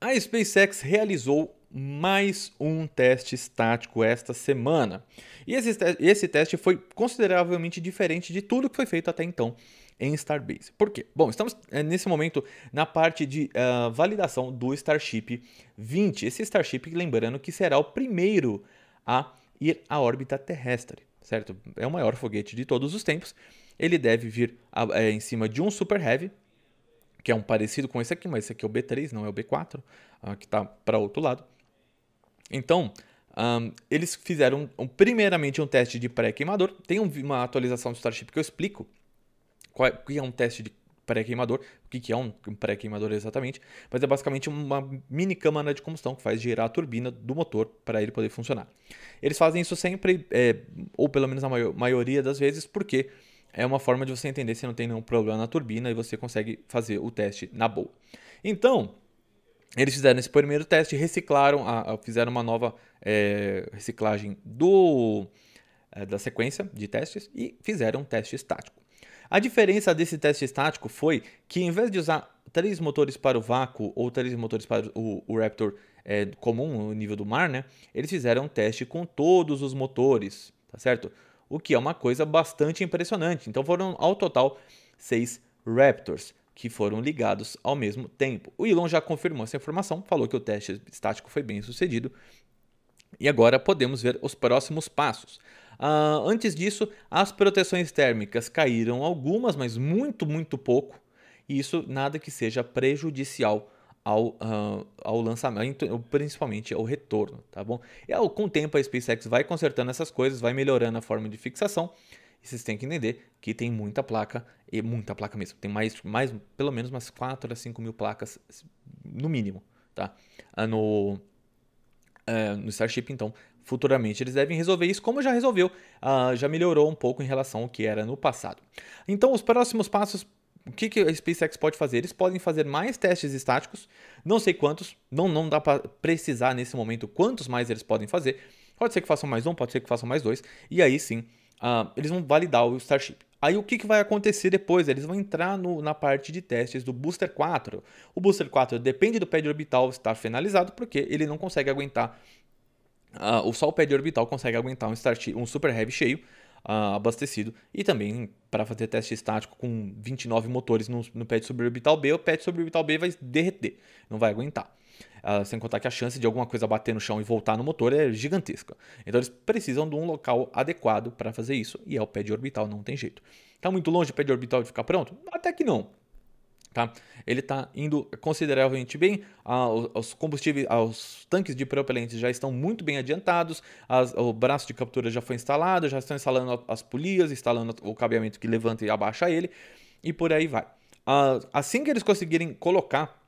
A SpaceX realizou mais um teste estático esta semana. E esse, esse teste foi consideravelmente diferente de tudo que foi feito até então em Starbase. Por quê? Bom, estamos eh, nesse momento na parte de uh, validação do Starship 20. Esse Starship, lembrando que será o primeiro a ir à órbita terrestre, certo? É o maior foguete de todos os tempos. Ele deve vir a, é, em cima de um Super Heavy, que é um parecido com esse aqui, mas esse aqui é o B3, não é o B4, uh, ah, que está para outro lado. Então, um, eles fizeram um, primeiramente um teste de pré-queimador. Tem uma atualização do Starship que eu explico qual, é, o que é um teste de pré-queimador, o que, que é um pré-queimador exatamente, mas é basicamente uma mini câmara de combustão que faz girar a turbina do motor para ele poder funcionar. Eles fazem isso sempre, é, ou pelo menos a maior, maioria das vezes, porque é uma forma de você entender se não tem nenhum problema na turbina e você consegue fazer o teste na boa. Então, eles fizeram esse primeiro teste, reciclaram, a, a, fizeram uma nova é, reciclagem do, é, da sequência de testes e fizeram um teste estático. A diferença desse teste estático foi que, em vez de usar três motores para o vácuo ou três motores para o, o Raptor é, comum o nível do mar, né, eles fizeram um teste com todos os motores, tá certo? O que é uma coisa bastante impressionante. Então foram ao total seis Raptors que foram ligados ao mesmo tempo. O Elon já confirmou essa informação, falou que o teste estático foi bem sucedido e agora podemos ver os próximos passos. Uh, antes disso, as proteções térmicas caíram algumas, mas muito, muito pouco. E isso nada que seja prejudicial ao, uh, ao lançamento, principalmente ao retorno, tá bom? E ao, com o tempo a SpaceX vai consertando essas coisas, vai melhorando a forma de fixação. E vocês têm que entender que tem muita placa, e muita placa mesmo. Tem mais, mais pelo menos umas 4 a 5 mil placas, no mínimo. Tá? Ah, no, eh, no Starship, então, futuramente eles devem resolver isso, como já resolveu, ah, já melhorou um pouco em relação ao que era no passado. Então, os próximos passos, o que, que a SpaceX pode fazer? Eles podem fazer mais testes estáticos, não sei quantos, não, não dá para precisar nesse momento quantos mais eles podem fazer. Pode ser que façam mais um, pode ser que façam mais dois, e aí sim ah, eles vão validar o Starship. Aí o que, que vai acontecer depois? Eles vão entrar no, na parte de testes do Booster 4. O Booster 4 depende do pé de orbital estar finalizado, porque ele não consegue aguentar. Uh, só o pé de orbital consegue aguentar um, Starship um Super Heavy cheio, uh, abastecido. E também para fazer teste estático com 29 motores no, no pé de suborbital B, o pé de suborbital B vai derreter, não vai aguentar. Uh, sem contar que a chance de alguma coisa bater no chão e voltar no motor é gigantesca. Então eles precisam de um local adequado para fazer isso, e é o pé de orbital, não tem jeito. Está muito longe o pé de orbital de ficar pronto? Até que não. Tá? Ele está indo consideravelmente bem. os combustíveis, ah, os tanques de propelentes já estão muito bem adiantados. As, o braço de captura já foi instalado, já estão instalando as polias, instalando o cabeamento que levanta e abaixa ele, e por aí vai. Ah, assim que eles conseguirem colocar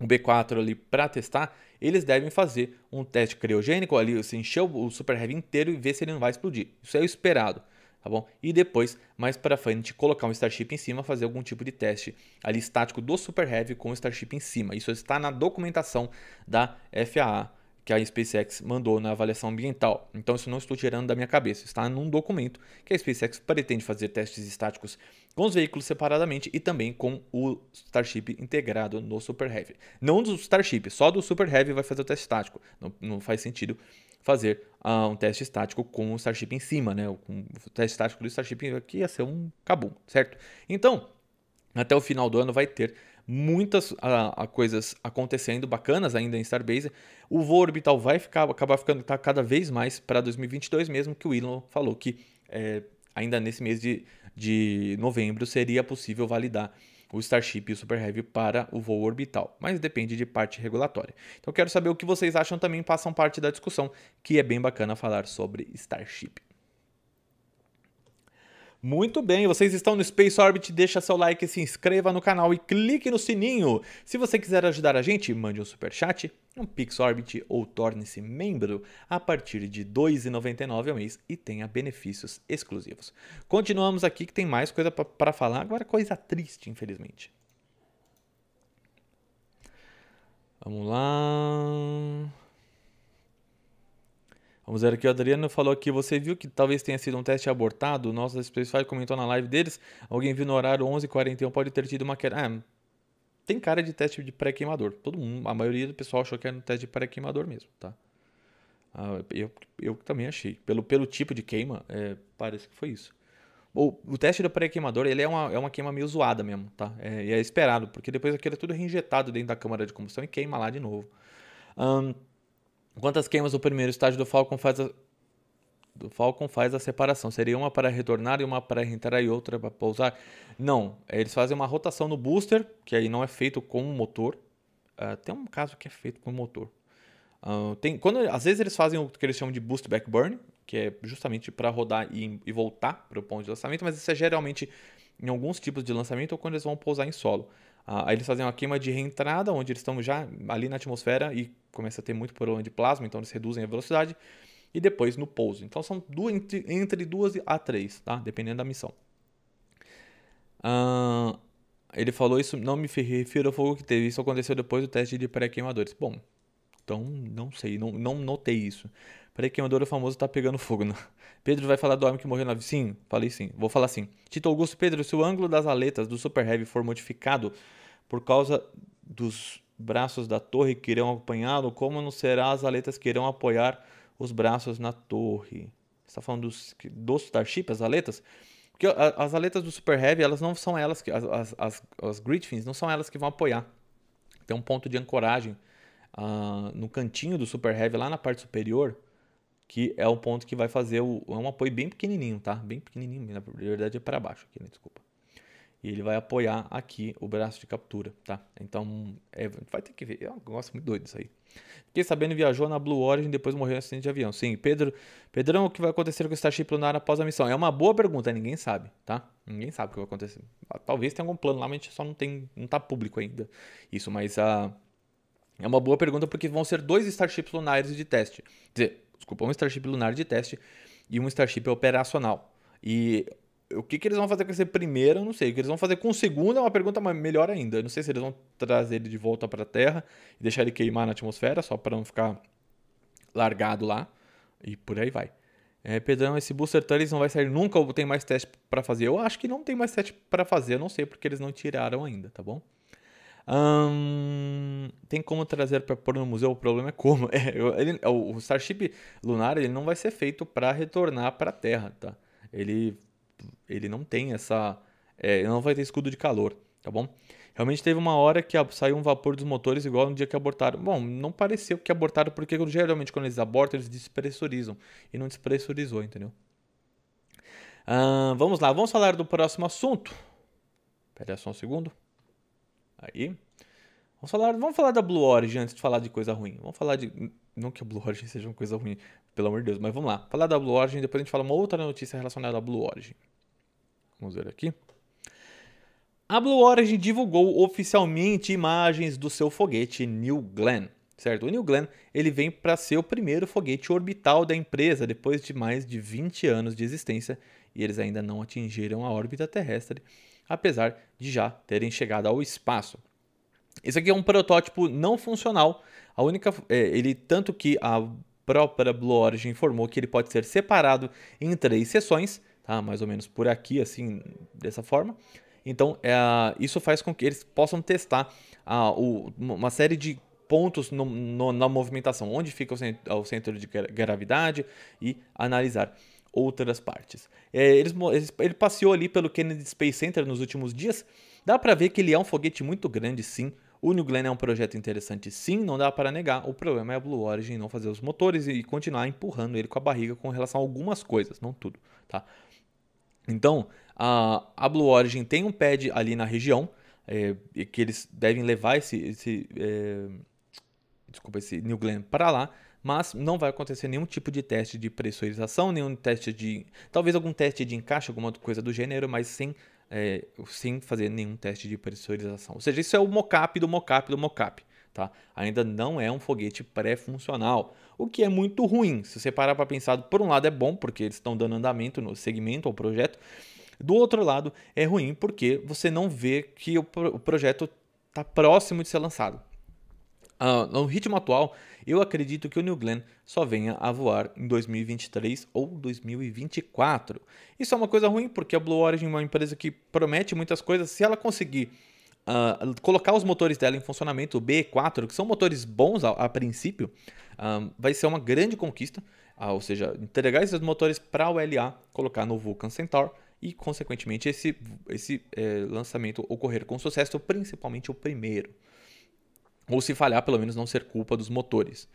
um B4 ali para testar, eles devem fazer um teste criogênico ali, se encher o Super Heavy inteiro e ver se ele não vai explodir. Isso é o esperado, tá bom? E depois, mais para frente, colocar um Starship em cima, fazer algum tipo de teste ali estático do Super Heavy com o Starship em cima. Isso está na documentação da FAA que a SpaceX mandou na avaliação ambiental. Então isso não estou tirando da minha cabeça, está num documento que a SpaceX pretende fazer testes estáticos com os veículos separadamente e também com o Starship integrado no Super Heavy. Não do Starship, só do Super Heavy vai fazer o teste estático. Não, não faz sentido fazer uh, um teste estático com o Starship em cima, né? Com o teste estático do Starship aqui ia ser um cabum, certo? Então, até o final do ano vai ter muitas ah, coisas acontecendo bacanas ainda em Starbase. O voo orbital vai ficar, acabar ficando tá, cada vez mais para 2022 mesmo, que o Elon falou que é, ainda nesse mês de, de novembro, seria possível validar o Starship e o Super Heavy para o voo orbital, mas depende de parte regulatória. Então quero saber o que vocês acham também, façam parte da discussão, que é bem bacana falar sobre Starship. Muito bem, vocês estão no Space Orbit, deixa seu like, se inscreva no canal e clique no sininho. Se você quiser ajudar a gente, mande um super chat, um Pix Orbit ou torne-se membro a partir de R$ 2,99 ao mês e tenha benefícios exclusivos. Continuamos aqui que tem mais coisa para falar, agora coisa triste, infelizmente. Vamos lá. Vamos ver aqui, o Adriano falou aqui, você viu que talvez tenha sido um teste abortado? O nosso Specify comentou na live deles, alguém viu no horário 11h41, pode ter tido uma queda. Ah, tem cara de teste de pré-queimador. Todo mundo, a maioria do pessoal achou que era um teste de pré-queimador mesmo, tá? Ah, eu, eu também achei. Pelo, pelo tipo de queima, é, parece que foi isso. o teste do pré-queimador, ele é uma, é uma queima meio zoada mesmo, tá? É, e é esperado, porque depois aquilo é tudo reinjetado dentro da câmara de combustão e queima lá de novo. Um, Quantas queimas o primeiro estágio do Falcon faz a, do Falcon faz a separação? Seria uma para retornar e uma para entrar e outra para pousar? Não, eles fazem uma rotação no booster, que aí não é feito com o motor. Uh, tem um caso que é feito com o motor. Uh, tem, quando, às vezes eles fazem o que eles chamam de boost backburn, que é justamente para rodar e, e voltar para o ponto de lançamento, mas isso é geralmente em alguns tipos de lançamento ou quando eles vão pousar em solo. Ah, aí eles fazem uma queima de reentrada, onde eles estão já ali na atmosfera e começa a ter muito problema de plasma, então eles reduzem a velocidade. E depois no pouso. Então são duas, entre duas a três, tá? dependendo da missão. Ah, ele falou isso, não me refiro ao fogo que teve. Isso aconteceu depois do teste de pré-queimadores. Bom, então não sei, não, não notei isso. Peraí que o famoso tá pegando fogo, né? Pedro vai falar do homem que morreu na... Sim, falei sim. Vou falar sim. Tito Augusto Pedro, se o ângulo das aletas do Super Heavy for modificado por causa dos braços da torre que irão apanhá-lo, como não será as aletas que irão apoiar os braços na torre? Você está falando dos, dos Starship, as aletas? Porque as aletas do Super Heavy, elas não são elas que. As, as, as, as Griffins não são elas que vão apoiar. Tem um ponto de ancoragem uh, no cantinho do Super Heavy, lá na parte superior, que é o ponto que vai fazer o, é um apoio bem pequenininho, tá? Bem pequenininho, na verdade é para baixo aqui, né? desculpa. E ele vai apoiar aqui o braço de captura, tá? Então, é, vai ter que ver. É um negócio muito doido isso aí. Fiquei sabendo, viajou na Blue Origin depois morreu em acidente de avião. Sim, Pedro. Pedrão, o que vai acontecer com o Starship Lunar após a missão? É uma boa pergunta, ninguém sabe, tá? Ninguém sabe o que vai acontecer. Ah, talvez tenha algum plano lá, mas a gente só não tem, não tá público ainda isso, mas ah, É uma boa pergunta porque vão ser dois Starships lunares de teste. Quer dizer, desculpa, um Starship lunar de teste e um Starship operacional. E o que, que eles vão fazer com esse primeiro, eu não sei. O que eles vão fazer com o segundo é uma pergunta melhor ainda. Eu não sei se eles vão trazer ele de volta para a Terra e deixar ele queimar na atmosfera só para não ficar largado lá e por aí vai. É, Pedrão, esse Booster Turtles não vai sair nunca ou tem mais teste para fazer? Eu acho que não tem mais teste para fazer, eu não sei porque eles não tiraram ainda, tá bom? tem como trazer para pôr no museu? O problema é como. É, ele, é, o Starship Lunar ele não vai ser feito para retornar para a Terra, tá? Ele, ele não tem essa. É, não vai ter escudo de calor, tá bom? Realmente teve uma hora que saiu um vapor dos motores igual no dia que abortaram. Bom, não pareceu que abortaram, porque geralmente quando eles abortam, eles despressurizam. E não despressurizou, entendeu? vamos lá, vamos falar do próximo assunto. Espera só um segundo. Aí. Vamos falar, vamos falar da Blue Origin antes de falar de coisa ruim. Vamos falar de. Não que a Blue Origin seja uma coisa ruim, pelo amor de Deus, mas vamos lá. Falar da Blue Origin, depois a gente fala uma outra notícia relacionada à Blue Origin. Vamos ver aqui. A Blue Origin divulgou oficialmente imagens do seu foguete New Glenn, certo? O New Glenn, ele vem para ser o primeiro foguete orbital da empresa depois de mais de 20 anos de existência e eles ainda não atingiram a órbita terrestre apesar de já terem chegado ao espaço. Esse aqui é um protótipo não funcional. A única, é, ele tanto que a própria Blue Origin informou que ele pode ser separado em três seções, tá? Mais ou menos por aqui, assim, dessa forma. Então, é, isso faz com que eles possam testar a, o, uma série de pontos no, no, na movimentação, onde fica o, centro, o centro de gravidade e analisar outras partes. É, ele passeou ali pelo Kennedy Space Center nos últimos dias. Dá para ver que ele é um foguete muito grande, sim. O New Glenn é um projeto interessante, sim, não dá para negar. O problema é a Blue Origin não fazer os motores e continuar empurrando ele com a barriga com relação a algumas coisas, não tudo, tá? Então, a, a Blue Origin tem um pad ali na região, é, que eles devem levar esse, esse é, desculpa, esse New Glenn para lá mas não vai acontecer nenhum tipo de teste de pressurização, nenhum teste de. talvez algum teste de encaixe, alguma coisa do gênero, mas sem, é, sem fazer nenhum teste de pressurização. Ou seja, isso é o mocap, do mocap, do mocap. Tá? Ainda não é um foguete pré-funcional, o que é muito ruim. Se você parar para pensar, por um lado é bom, porque eles estão dando andamento no segmento ou projeto, do outro lado é ruim, porque você não vê que o, projeto está próximo de ser lançado. Uh, no ritmo atual, eu acredito que o New Glenn só venha a voar em 2023 ou 2024. Isso é uma coisa ruim porque a Blue Origin é uma empresa que promete muitas coisas. Se ela conseguir uh, colocar os motores dela em funcionamento, o B4, que são motores bons a, a princípio, ah, vai ser uma grande conquista. Uh, ou seja, entregar esses motores para o LA, colocar no Vulcan Centaur e, consequentemente, esse, esse eh, lançamento ocorrer com sucesso, principalmente o primeiro ou se falhar, pelo menos não ser culpa dos motores.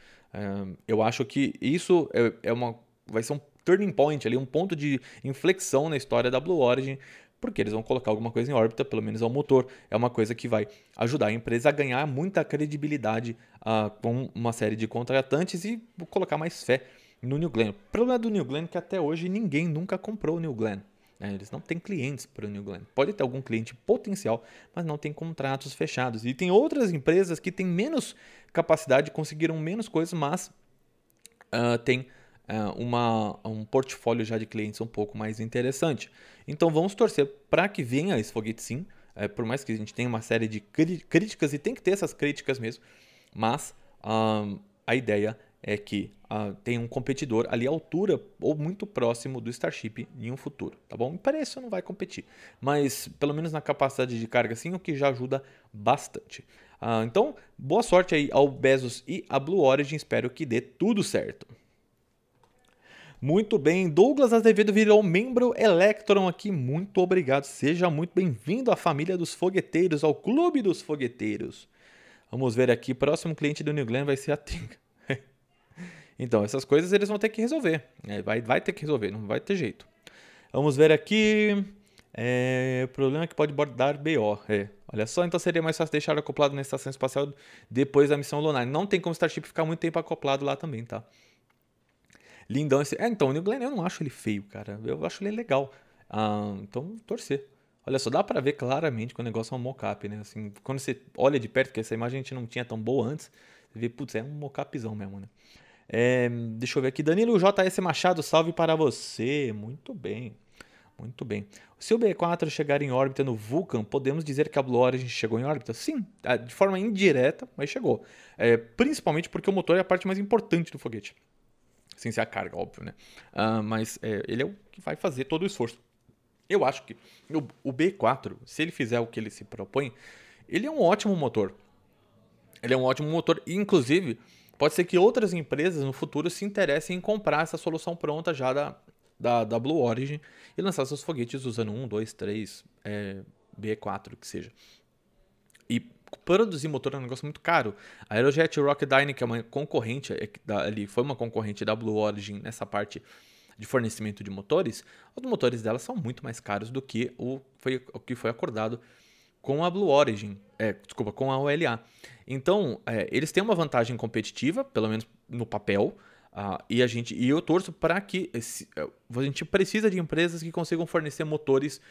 eu acho que isso é, é, uma, vai ser um turning point ali, um ponto de inflexão na história da Blue Origin, porque eles vão colocar alguma coisa em órbita, pelo menos ao motor. É uma coisa que vai ajudar a empresa a ganhar muita credibilidade uh, com uma série de contratantes e colocar mais fé no New Glenn. O problema do New Glenn é que até hoje ninguém nunca comprou o New Glenn. Né? Eles não têm clientes para o New Glenn. Pode ter algum cliente potencial, mas não tem contratos fechados. E tem outras empresas que têm menos capacidade, conseguiram menos coisas, mas uh, uh, uma, um portfólio já de clientes um pouco mais interessante. Então vamos torcer para que venha esse foguete sim. É, por mais que a gente tenha uma série de críticas, e tem que ter essas críticas mesmo, mas um, ah, a ideia é que ah, tem um competidor ali à altura ou muito próximo do Starship em um futuro, tá bom? parece que não vai competir, mas pelo menos na capacidade de carga sim, o que já ajuda bastante. Ah, então, boa sorte aí ao Bezos e à Blue Origin, espero que dê tudo certo. Muito bem, Douglas Azevedo virou membro Electron aqui, muito obrigado, seja muito bem-vindo à família dos fogueteiros, ao clube dos fogueteiros. Vamos ver aqui, próximo cliente do New Glenn vai ser a Tinga. Então, essas coisas eles vão ter que resolver. Né? Vai, vai ter que resolver, não vai ter jeito. Vamos ver aqui. É, problema é que pode bordar BO. É. Olha só, então seria mais fácil deixar acoplado na estação espacial depois da missão lunar. Não tem como o Starship ficar muito tempo acoplado lá também, tá? Lindão esse. É, então, o New Glenn eu não acho ele feio, cara. Eu acho ele legal. Ah, então, torcer. Olha só, dá pra ver claramente que o negócio é um mocap, né? Assim, quando você olha de perto, que essa imagem a gente não tinha tão boa antes, você vê, putz, é um mocapzão mesmo, né? É, deixa eu ver aqui. Danilo JS Machado, salve para você. Muito bem. Muito bem. Se o B4 chegar em órbita no Vulcan, podemos dizer que a Blue Origin chegou em órbita? Sim, tá, de forma indireta, mas chegou. É, principalmente porque o motor é a parte mais importante do foguete. Sem ser a carga, óbvio, né? Ah, mas é, ele é o que vai fazer todo o esforço. Eu acho que o, o B4, se ele fizer o que ele se propõe, ele é um ótimo motor. Ele é um ótimo motor, inclusive Pode ser que outras empresas no futuro se interessem em comprar essa solução pronta já da, da, da Blue Origin e lançar seus foguetes usando 1, 2, 3, é, B4, que seja. E produzir motor é um negócio muito caro. A Aerojet Rockdyne, que é uma concorrente, é ali foi uma concorrente da Blue Origin nessa parte de fornecimento de motores, os motores dela são muito mais caros do que o, foi, o que foi acordado com a Blue Origin, é, desculpa, com a OLA. Então, é, eles têm uma vantagem competitiva, pelo menos no papel, uh, e a gente e eu torço para que esse, é, a gente precisa de empresas que consigam fornecer motores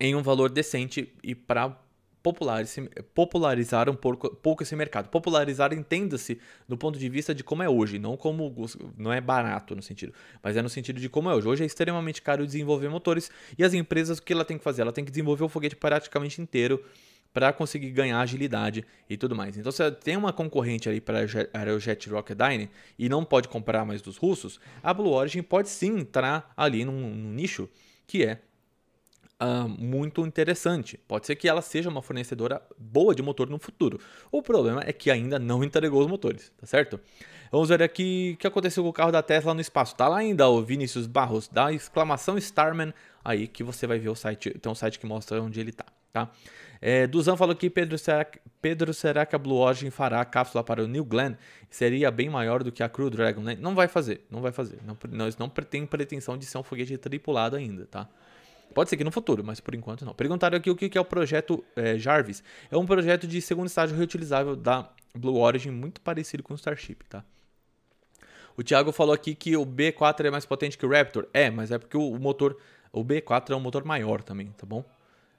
em um valor decente e para popularizaram pouco esse mercado. Popularizar, entenda-se, do ponto de vista de como é hoje, não como não é barato no sentido, mas é no sentido de como é hoje. Hoje é extremamente caro desenvolver motores e as empresas o que ela tem que fazer? Ela tem que desenvolver o foguete praticamente inteiro para conseguir ganhar agilidade e tudo mais. Então, se tem uma concorrente ali para a Aerojet Rocketdyne e não pode comprar mais dos russos, a Blue Origin pode sim entrar ali num, num nicho que é uh, muito interessante. Pode ser que ela seja uma fornecedora boa de motor no futuro. O problema é que ainda não entregou os motores, tá certo? Vamos ver aqui o que aconteceu com o carro da Tesla no espaço. Tá lá ainda o Vinícius Barros, da exclamação Starman, aí que você vai ver o site, tem um site que mostra onde ele tá. Tá? É, Duzan falou que Pedro será, Pedro será que a Blue Origin fará a cápsula para o New Glenn? Seria bem maior do que a Crew Dragon, né? Não vai fazer, não vai fazer. Não, não, eles não têm pretensão de ser um foguete tripulado ainda, tá? Pode ser que no futuro, mas por enquanto não. Perguntaram aqui o que é o projeto é, Jarvis. É um projeto de segundo estágio reutilizável da Blue Origin, muito parecido com o Starship, tá? O Thiago falou aqui que o B4 é mais potente que o Raptor. É, mas é porque o motor. O B4 é um motor maior também, tá bom?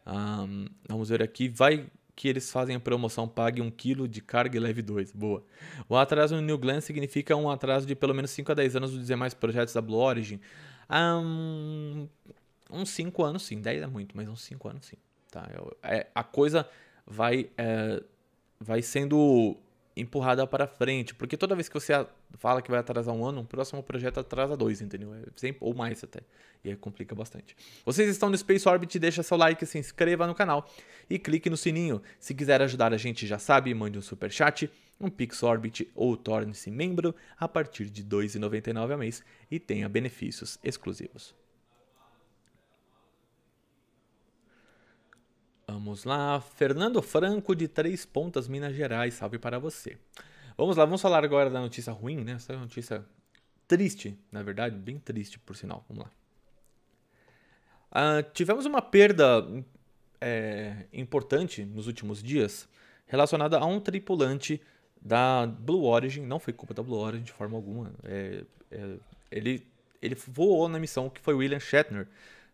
Um, vamos ver aqui. Vai que eles fazem a promoção pague 1 kg de carga e leve 2. Boa. O atraso no New Glenn significa um atraso de pelo menos 5 a 10 anos dos demais projetos da Blue Origin. Um, Uns 5 anos sim, 10 é muito, mas uns 5 anos sim. Tá? Eu, é, a coisa vai, é, vai sendo empurrada para frente, porque toda vez que você fala que vai atrasar um ano, um próximo projeto atrasa dois, entendeu? É ou mais até. E aí complica bastante. Vocês estão no Space Orbit, deixa seu like, se inscreva no canal e clique no sininho. Se quiser ajudar a gente, já sabe, mande um super chat, um Pix Orbit ou torne-se membro a partir de R$ 2,99 ao mês e tenha benefícios exclusivos. Vamos lá, Fernando Franco de Três Pontas, Minas Gerais, salve para você. Vamos lá, vamos falar agora da notícia ruim, né? Essa é uma notícia triste, na verdade, bem triste, por sinal. Vamos lá. Ah, tivemos uma perda é, importante nos últimos dias relacionada a um tripulante da Blue Origin. Não foi culpa da Blue Origin de forma alguma. É, é, ele, ele voou na missão que foi William Shatner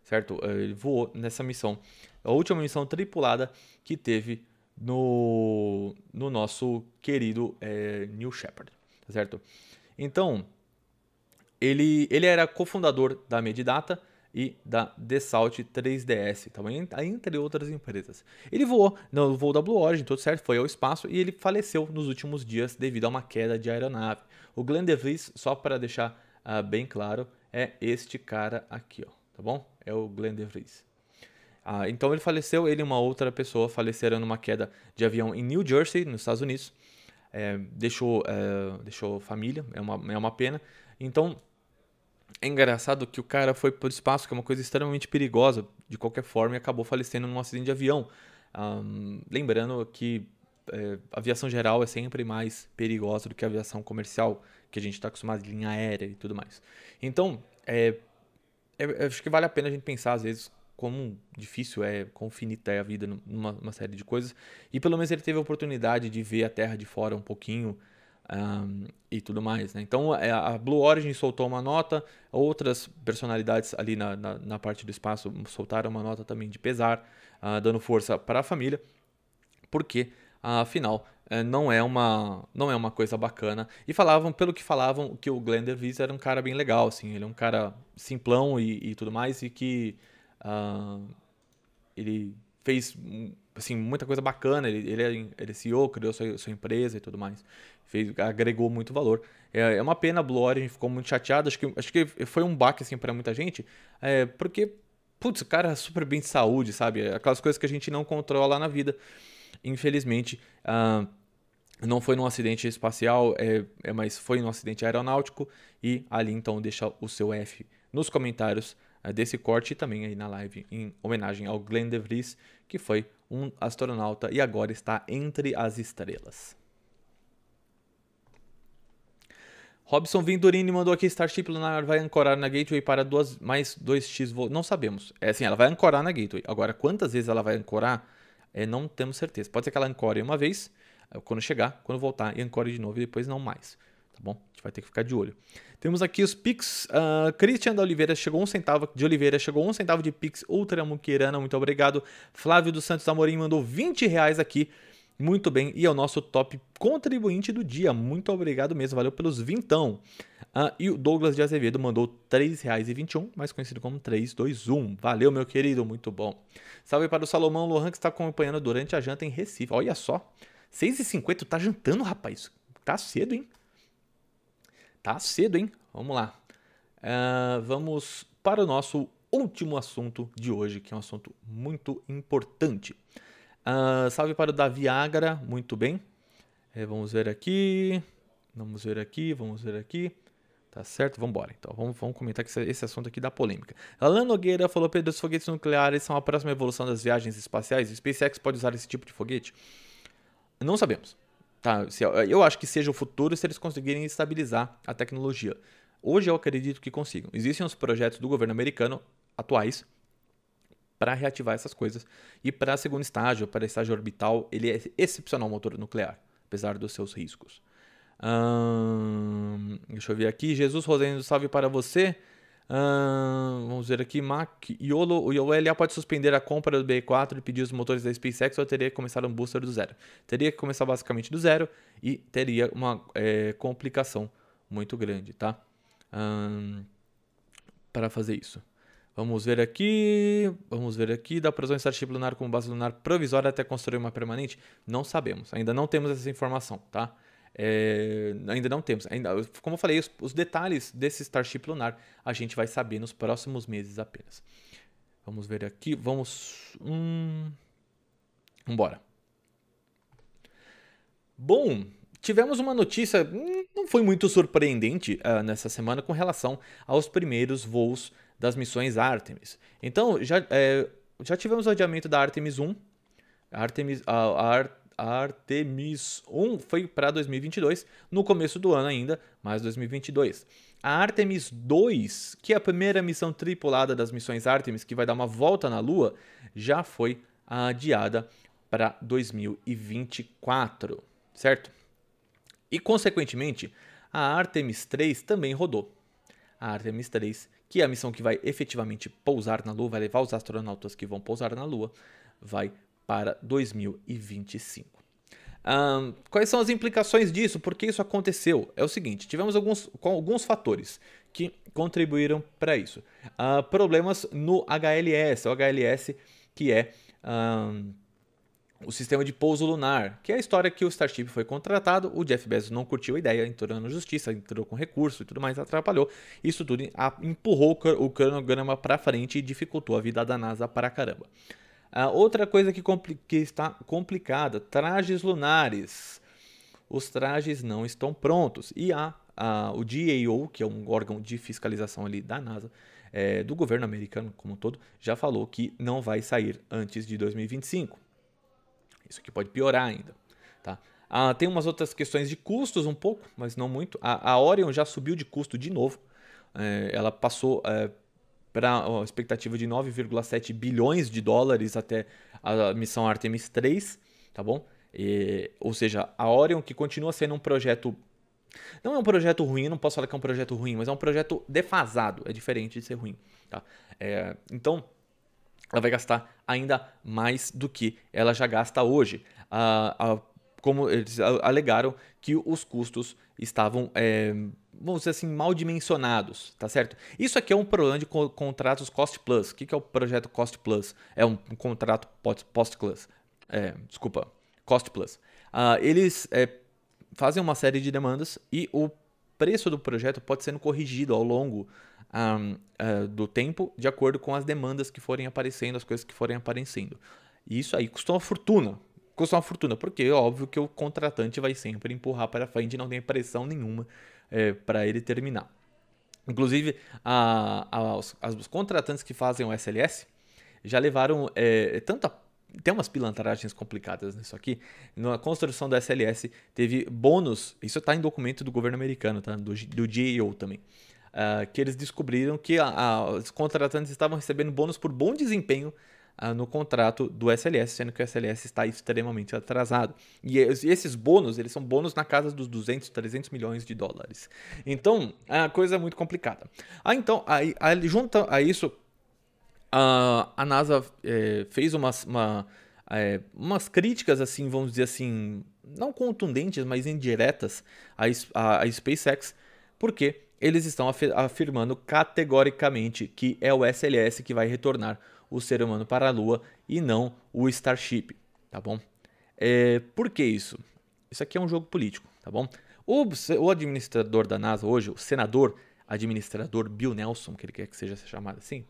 certo? Eh, ele voou nessa missão. A última missão tripulada que teve no, no nosso querido é, New Shepard, tá certo? Então, ele, ele era cofundador da Medidata e da Desalt 3DS, também, entre outras empresas. Ele voou no voo da Blue Origin, tudo certo, foi ao espaço e ele faleceu nos últimos dias devido a uma queda de aeronave. O Glenn DeVries, só para deixar uh, bem claro, é este cara aqui, ó tá bom? É o Glenn DeVries. Ah, então ele faleceu, ele e uma outra pessoa faleceram numa queda de avião em New Jersey, nos Estados Unidos. É, deixou, é, deixou família, é uma, é uma pena. Então, é engraçado que o cara foi para o espaço, que é uma coisa extremamente perigosa, de qualquer forma, e acabou falecendo num acidente de avião. Um, ah, lembrando que é, aviação geral é sempre mais perigosa do que a aviação comercial, que a gente está acostumado, linha aérea e tudo mais. Então, é, é, acho que vale a pena a gente pensar, às vezes, como difícil é, quão finita é a vida numa série de coisas. E pelo menos ele teve a oportunidade de ver a Terra de fora um pouquinho um, e tudo mais. Né? Então é, a Blue Origin soltou uma nota, outras personalidades ali na, na, na parte do espaço soltaram uma nota também de pesar, uh, dando força para a família, porque uh, afinal eh, não é uma não é uma coisa bacana. E falavam, pelo que falavam, que o Glender Viz era um cara bem legal, assim, ele é um cara simplão e, e tudo mais, e que uh, ele fez assim, muita coisa bacana, ele, ele, é, ele é criou sua, sua empresa e tudo mais, fez, agregou muito valor. É, é uma pena a Blue Origin ficou muito chateada, acho que, acho que foi um baque assim, para muita gente, é, porque, putz, o cara é super bem de saúde, sabe? É aquelas coisas que a gente não controla na vida, infelizmente. Uh, não foi num acidente espacial, é, é, mas foi num acidente aeronáutico. E ali então deixa o seu F nos comentários é, desse corte e também aí na live em homenagem ao Glenn DeVries, que foi um astronauta e agora está entre as estrelas. Robson Vindorini mandou aqui: Starship Lunar vai ancorar na Gateway para duas, mais 2x voos. Não sabemos. É assim, ela vai ancorar na Gateway. Agora, quantas vezes ela vai ancorar, é, não temos certeza. Pode ser que ela ancore uma vez quando chegar, quando voltar e ancore de novo e depois não mais. Tá bom? A gente vai ter que ficar de olho. Temos aqui os Pix. Uh, Christian da Oliveira chegou um centavo de Oliveira, chegou um centavo de Pix. Ultra Muqueirana, muito obrigado. Flávio dos Santos Amorim mandou 20 reais aqui. Muito bem, e é o nosso top contribuinte do dia. Muito obrigado mesmo, valeu pelos vintão. Ah, e o Douglas de Azevedo mandou R$ 3,21, mais conhecido como 321. Valeu, meu querido, muito bom. Salve para o Salomão Lohan, que está acompanhando durante a janta em Recife. Olha só, 6h50, tá jantando, rapaz. Tá cedo, hein? Tá cedo, hein? Vamos lá. Uh, vamos para o nosso último assunto de hoje, que é um assunto muito importante. Uh, salve para o Davi Ágara, muito bem. É, vamos ver aqui, vamos ver aqui, vamos ver aqui. Tá certo? Vamos embora. Então, vamos, vamos comentar que esse, esse assunto aqui dá polêmica. Alan Nogueira falou: Pedro, os foguetes nucleares são a próxima evolução das viagens espaciais. O SpaceX pode usar esse tipo de foguete? Não sabemos. Tá? É, eu acho que seja o futuro se eles conseguirem estabilizar a tecnologia. Hoje eu acredito que consigam. Existem os projetos do governo americano atuais para reativar essas coisas. E para segundo estágio, para estágio orbital, ele é excepcional motor nuclear, apesar dos seus riscos. Hum, deixa eu ver aqui. Jesus Rosendo, salve para você vamos ver aqui, Mac. o IOLA pode suspender a compra do B 4 e pedir os motores da SpaceX ou teria que começar um booster do zero? Teria que começar basicamente do zero e teria uma é, complicação muito grande, tá? para fazer isso. Vamos ver aqui. Vamos ver aqui. Dá para usar um Starship lunar como base lunar provisória até construir uma permanente? Não sabemos. Ainda não temos essa informação, tá? É, ainda não temos. Ainda, como eu falei, os, os, detalhes desse Starship Lunar a gente vai saber nos próximos meses apenas. Vamos ver aqui. Vamos. Hum, embora. Bom, tivemos uma notícia. Hum, não foi muito surpreendente uh, nessa semana com relação aos primeiros voos das missões Artemis. Então, já, é, já tivemos o adiamento da Artemis 1. Artemis, a, a Artemis Artemis 1 foi para 2022, no começo do ano ainda, mas 2022. A Artemis 2, que é a primeira missão tripulada das missões Artemis, que vai dar uma volta na Lua, já foi adiada para 2024, certo? E, consequentemente, a Artemis 3 também rodou. A Artemis 3, que é a missão que vai efetivamente pousar na Lua, vai levar os astronautas que vão pousar na Lua, vai para 2025. Um, quais são as implicações disso? Por que isso aconteceu? É o seguinte: tivemos alguns, alguns fatores que contribuíram para isso. Uh, problemas no HLS, o HLS que é um, o sistema de pouso lunar, que é a história que o Starship foi contratado, o Jeff Bezos não curtiu a ideia, entrou na justiça, entrou com recurso e tudo mais, atrapalhou. Isso tudo empurrou o cronograma para frente e dificultou a vida da NASA para caramba. Ah, outra coisa que, compli que está complicada: trajes lunares. Os trajes não estão prontos. E há o DAO, que é um órgão de fiscalização ali da NASA, é, do governo americano como um todo, já falou que não vai sair antes de 2025. Isso aqui pode piorar ainda. Tá? Ah, tem umas outras questões de custos um pouco, mas não muito. A, a Orion já subiu de custo de novo. É, ela passou é, para a expectativa de 9,7 bilhões de dólares até a missão Artemis 3, tá bom? E, ou seja, a Orion, que continua sendo um projeto. Não é um projeto ruim, não posso falar que é um projeto ruim, mas é um projeto defasado, é diferente de ser ruim. Tá? É, então, ela vai gastar ainda mais do que ela já gasta hoje. A, a como eles alegaram que os custos estavam, é, vamos dizer assim, mal dimensionados, tá certo? Isso aqui é um problema de co contratos cost plus. O que, que é o projeto cost plus? É um, um contrato post plus. É, desculpa, cost plus. Uh, eles é, fazem uma série de demandas e o preço do projeto pode sendo corrigido ao longo um, uh, é, do tempo de acordo com as demandas que forem aparecendo, as coisas que forem aparecendo. E isso aí custou uma fortuna custou uma fortuna, porque é óbvio que o contratante vai sempre empurrar para frente e não tem pressão nenhuma é, para ele terminar. Inclusive, a, a, os, as, os, contratantes que fazem o SLS já levaram é, tanta. Tem umas pilantragens complicadas nisso aqui. Na construção do SLS teve bônus. Isso está em documento do governo americano, tá? do, do GAO também. Uh, que eles descobriram que a, os contratantes estavam recebendo bônus por bom desempenho ah, no contrato do SLS, sendo que o SLS está extremamente atrasado. E esses bônus, eles são bônus na casa dos 200, 300 milhões de dólares. Então, é a coisa é muito complicada. Ah, então, aí, aí a isso, a, a NASA é, fez umas, uma, é, umas críticas, assim, vamos dizer assim, não contundentes, mas indiretas à, à, à SpaceX, porque eles estão afirmando categoricamente que é o SLS que vai retornar o ser humano para a Lua e não o Starship, tá bom? É, por que isso? Isso aqui é um jogo político, tá bom? O, o administrador da NASA hoje, o senador administrador Bill Nelson, que ele quer que seja chamado assim,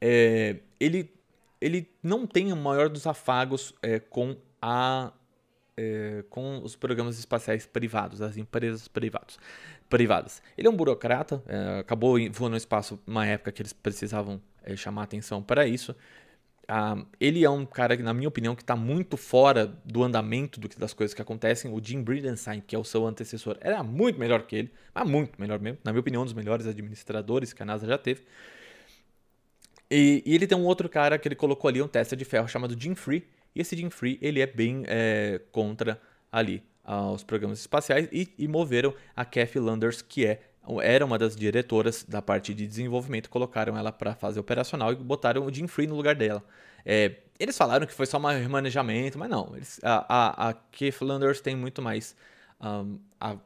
é, ele, ele não tem o maior dos afagos é, com a é, com os programas espaciais privados, as empresas privados, privadas. Ele é um burocrata, é, acabou voando no espaço uma época que eles precisavam é, chamar atenção para isso. Ah, ele é um cara que, na minha opinião, que está muito fora do andamento do que, das coisas que acontecem. O Jim Bridenstine, que é o seu antecessor, era muito melhor que ele, mas muito melhor mesmo. Na minha opinião, um dos melhores administradores que a NASA já teve. E, e ele tem um outro cara que ele colocou ali, um teste de ferro, chamado Jim Free. E esse Jim Free, ele é bem é, contra ali aos ah, programas espaciais e, e moveram a Kathy Landers, que é era uma das diretoras da parte de desenvolvimento, colocaram ela para fazer operacional e botaram o Jim Free no lugar dela. É, eles falaram que foi só um remanejamento, mas não. Eles, a, a, a Keith Landers tem muito mais um, a,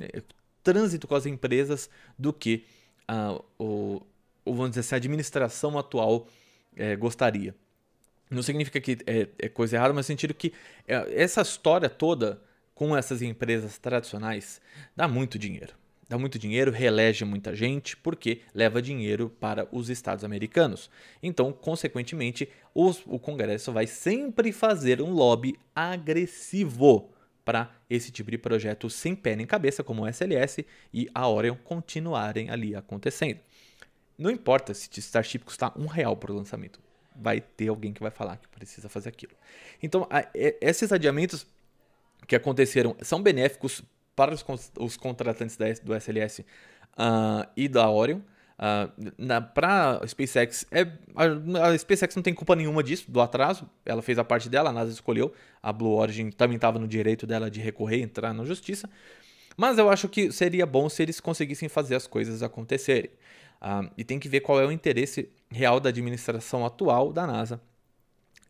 é, trânsito com as empresas do que uh, o, o, vamos dizer assim, a administração atual é, gostaria. Não significa que é, é coisa errada, mas no sentido que é, essa história toda com essas empresas tradicionais dá muito dinheiro dá muito dinheiro, reelege muita gente, porque leva dinheiro para os estados americanos. Então, consequentemente, os, o Congresso vai sempre fazer um lobby agressivo para esse tipo de projeto sem pé nem cabeça, como o SLS e a Orion continuarem ali acontecendo. Não importa se Starship custar um real por lançamento, vai ter alguém que vai falar que precisa fazer aquilo. Então, a, a, esses adiamentos que aconteceram são benéficos para os, os contratantes da, do SLS uh, ah, e da Orion. Uh, ah, a SpaceX, é, a, a, SpaceX não tem culpa nenhuma disso, do atraso. Ela fez a parte dela, a NASA escolheu. A Blue Origin também estava no direito dela de recorrer e entrar na justiça. Mas eu acho que seria bom se eles conseguissem fazer as coisas acontecerem. Uh, e tem que ver qual é o interesse real da administração atual da NASA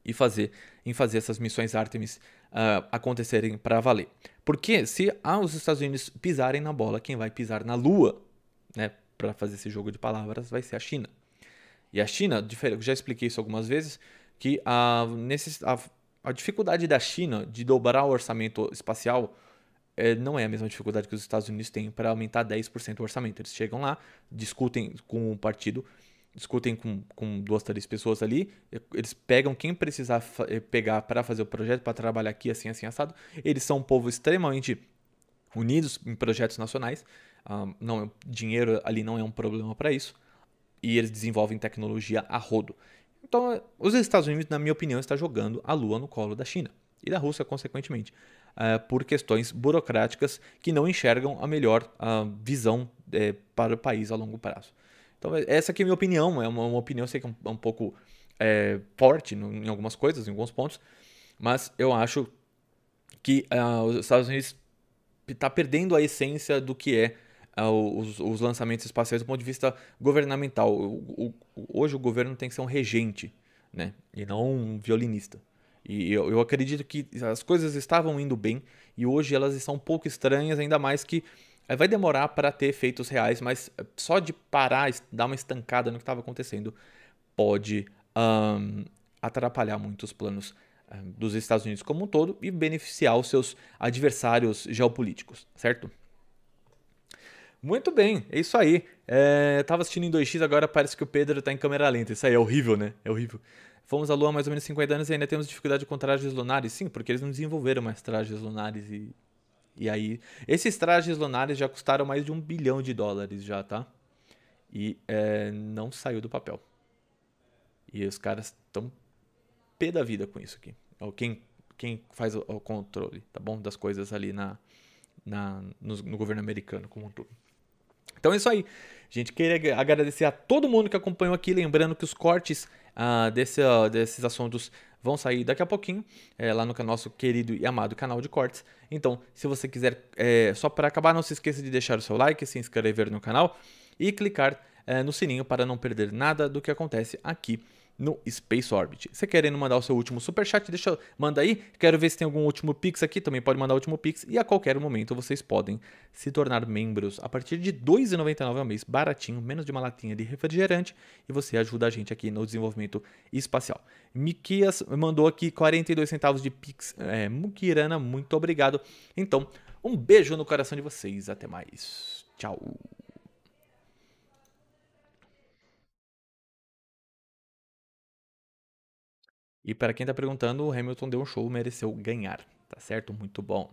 e fazer em fazer essas missões Artemis uh, acontecerem para valer. Porque se ah, os Estados Unidos pisarem na bola, quem vai pisar na Lua, né, para fazer esse jogo de palavras, vai ser a China. E a China, já expliquei isso algumas vezes, que a, a, a dificuldade da China de dobrar o orçamento espacial é, não é a mesma dificuldade que os Estados Unidos têm para aumentar 10% o orçamento. Eles chegam lá, discutem com o partido discutem com, com duas, três pessoas ali, eles pegam quem precisar eh, pegar para fazer o projeto, para trabalhar aqui assim, assim, assado. Eles são um povo extremamente unidos em projetos nacionais. Um, não, dinheiro ali não é um problema para isso. E eles desenvolvem tecnologia a rodo. Então, os Estados Unidos, na minha opinião, está jogando a lua no colo da China e da Rússia, consequentemente, uh, por questões burocráticas que não enxergam a melhor uh, visão uh, para o país a longo prazo. Então, essa aqui é a minha opinião. É uma, uma opinião, sei que é um, é um pouco é, forte em algumas coisas, em alguns pontos. Mas eu acho que uh, os Estados Unidos está perdendo a essência do que é ah, os, os, lançamentos espaciais do ponto de vista governamental. O, o, hoje o governo tem que ser um regente, né? E não um violinista. E eu, eu, acredito que as coisas estavam indo bem e hoje elas estão um pouco estranhas, ainda mais que Vai demorar para ter efeitos reais, mas eh, só de parar, dar uma estancada no que estava acontecendo, pode um, atrapalhar muitos planos eh, dos Estados Unidos como um todo e beneficiar os seus adversários geopolíticos, certo? Muito bem, é isso aí. É, tava assistindo em 2x, agora parece que o Pedro tá em câmera lenta. Isso aí é horrível, né? É horrível. Fomos à Lua há mais ou menos 50 anos e ainda temos dificuldade com trajes lunares. Sim, porque eles não desenvolveram mais trajes lunares e e aí, esses trajes lunares já custaram mais de um bilhão de dólares já, tá? E é, não saiu do papel. E os caras estão pé da vida com isso aqui. Quem, quem faz o, o controle, tá bom? Das coisas ali na, na, no, no, governo americano como um todo. Então é isso aí. Gente, queria agradecer a todo mundo que acompanhou aqui. Lembrando que os cortes ah, desse, desses assuntos vão sair daqui a pouquinho é, lá no nosso querido e amado canal de cortes. Então, se você quiser, é, só para acabar, não se esqueça de deixar o seu like, se inscrever no canal e clicar é, no sininho para não perder nada do que acontece aqui no Space Orbit. Você querendo mandar o seu último superchat, deixa eu mandar aí. Quero ver se tem algum último Pix aqui, também pode mandar o último Pix. E a qualquer momento vocês podem se tornar membros a partir de R$ 2,99 ao mês, baratinho, menos de uma latinha de refrigerante. E você ajuda a gente aqui no desenvolvimento espacial. Miquias mandou aqui 42 centavos de Pix. É, Mukirana, muito obrigado. Então, um beijo no coração de vocês. Até mais. Tchau. E para quem está perguntando, o Hamilton deu um show, mereceu ganhar, tá certo? Muito bom.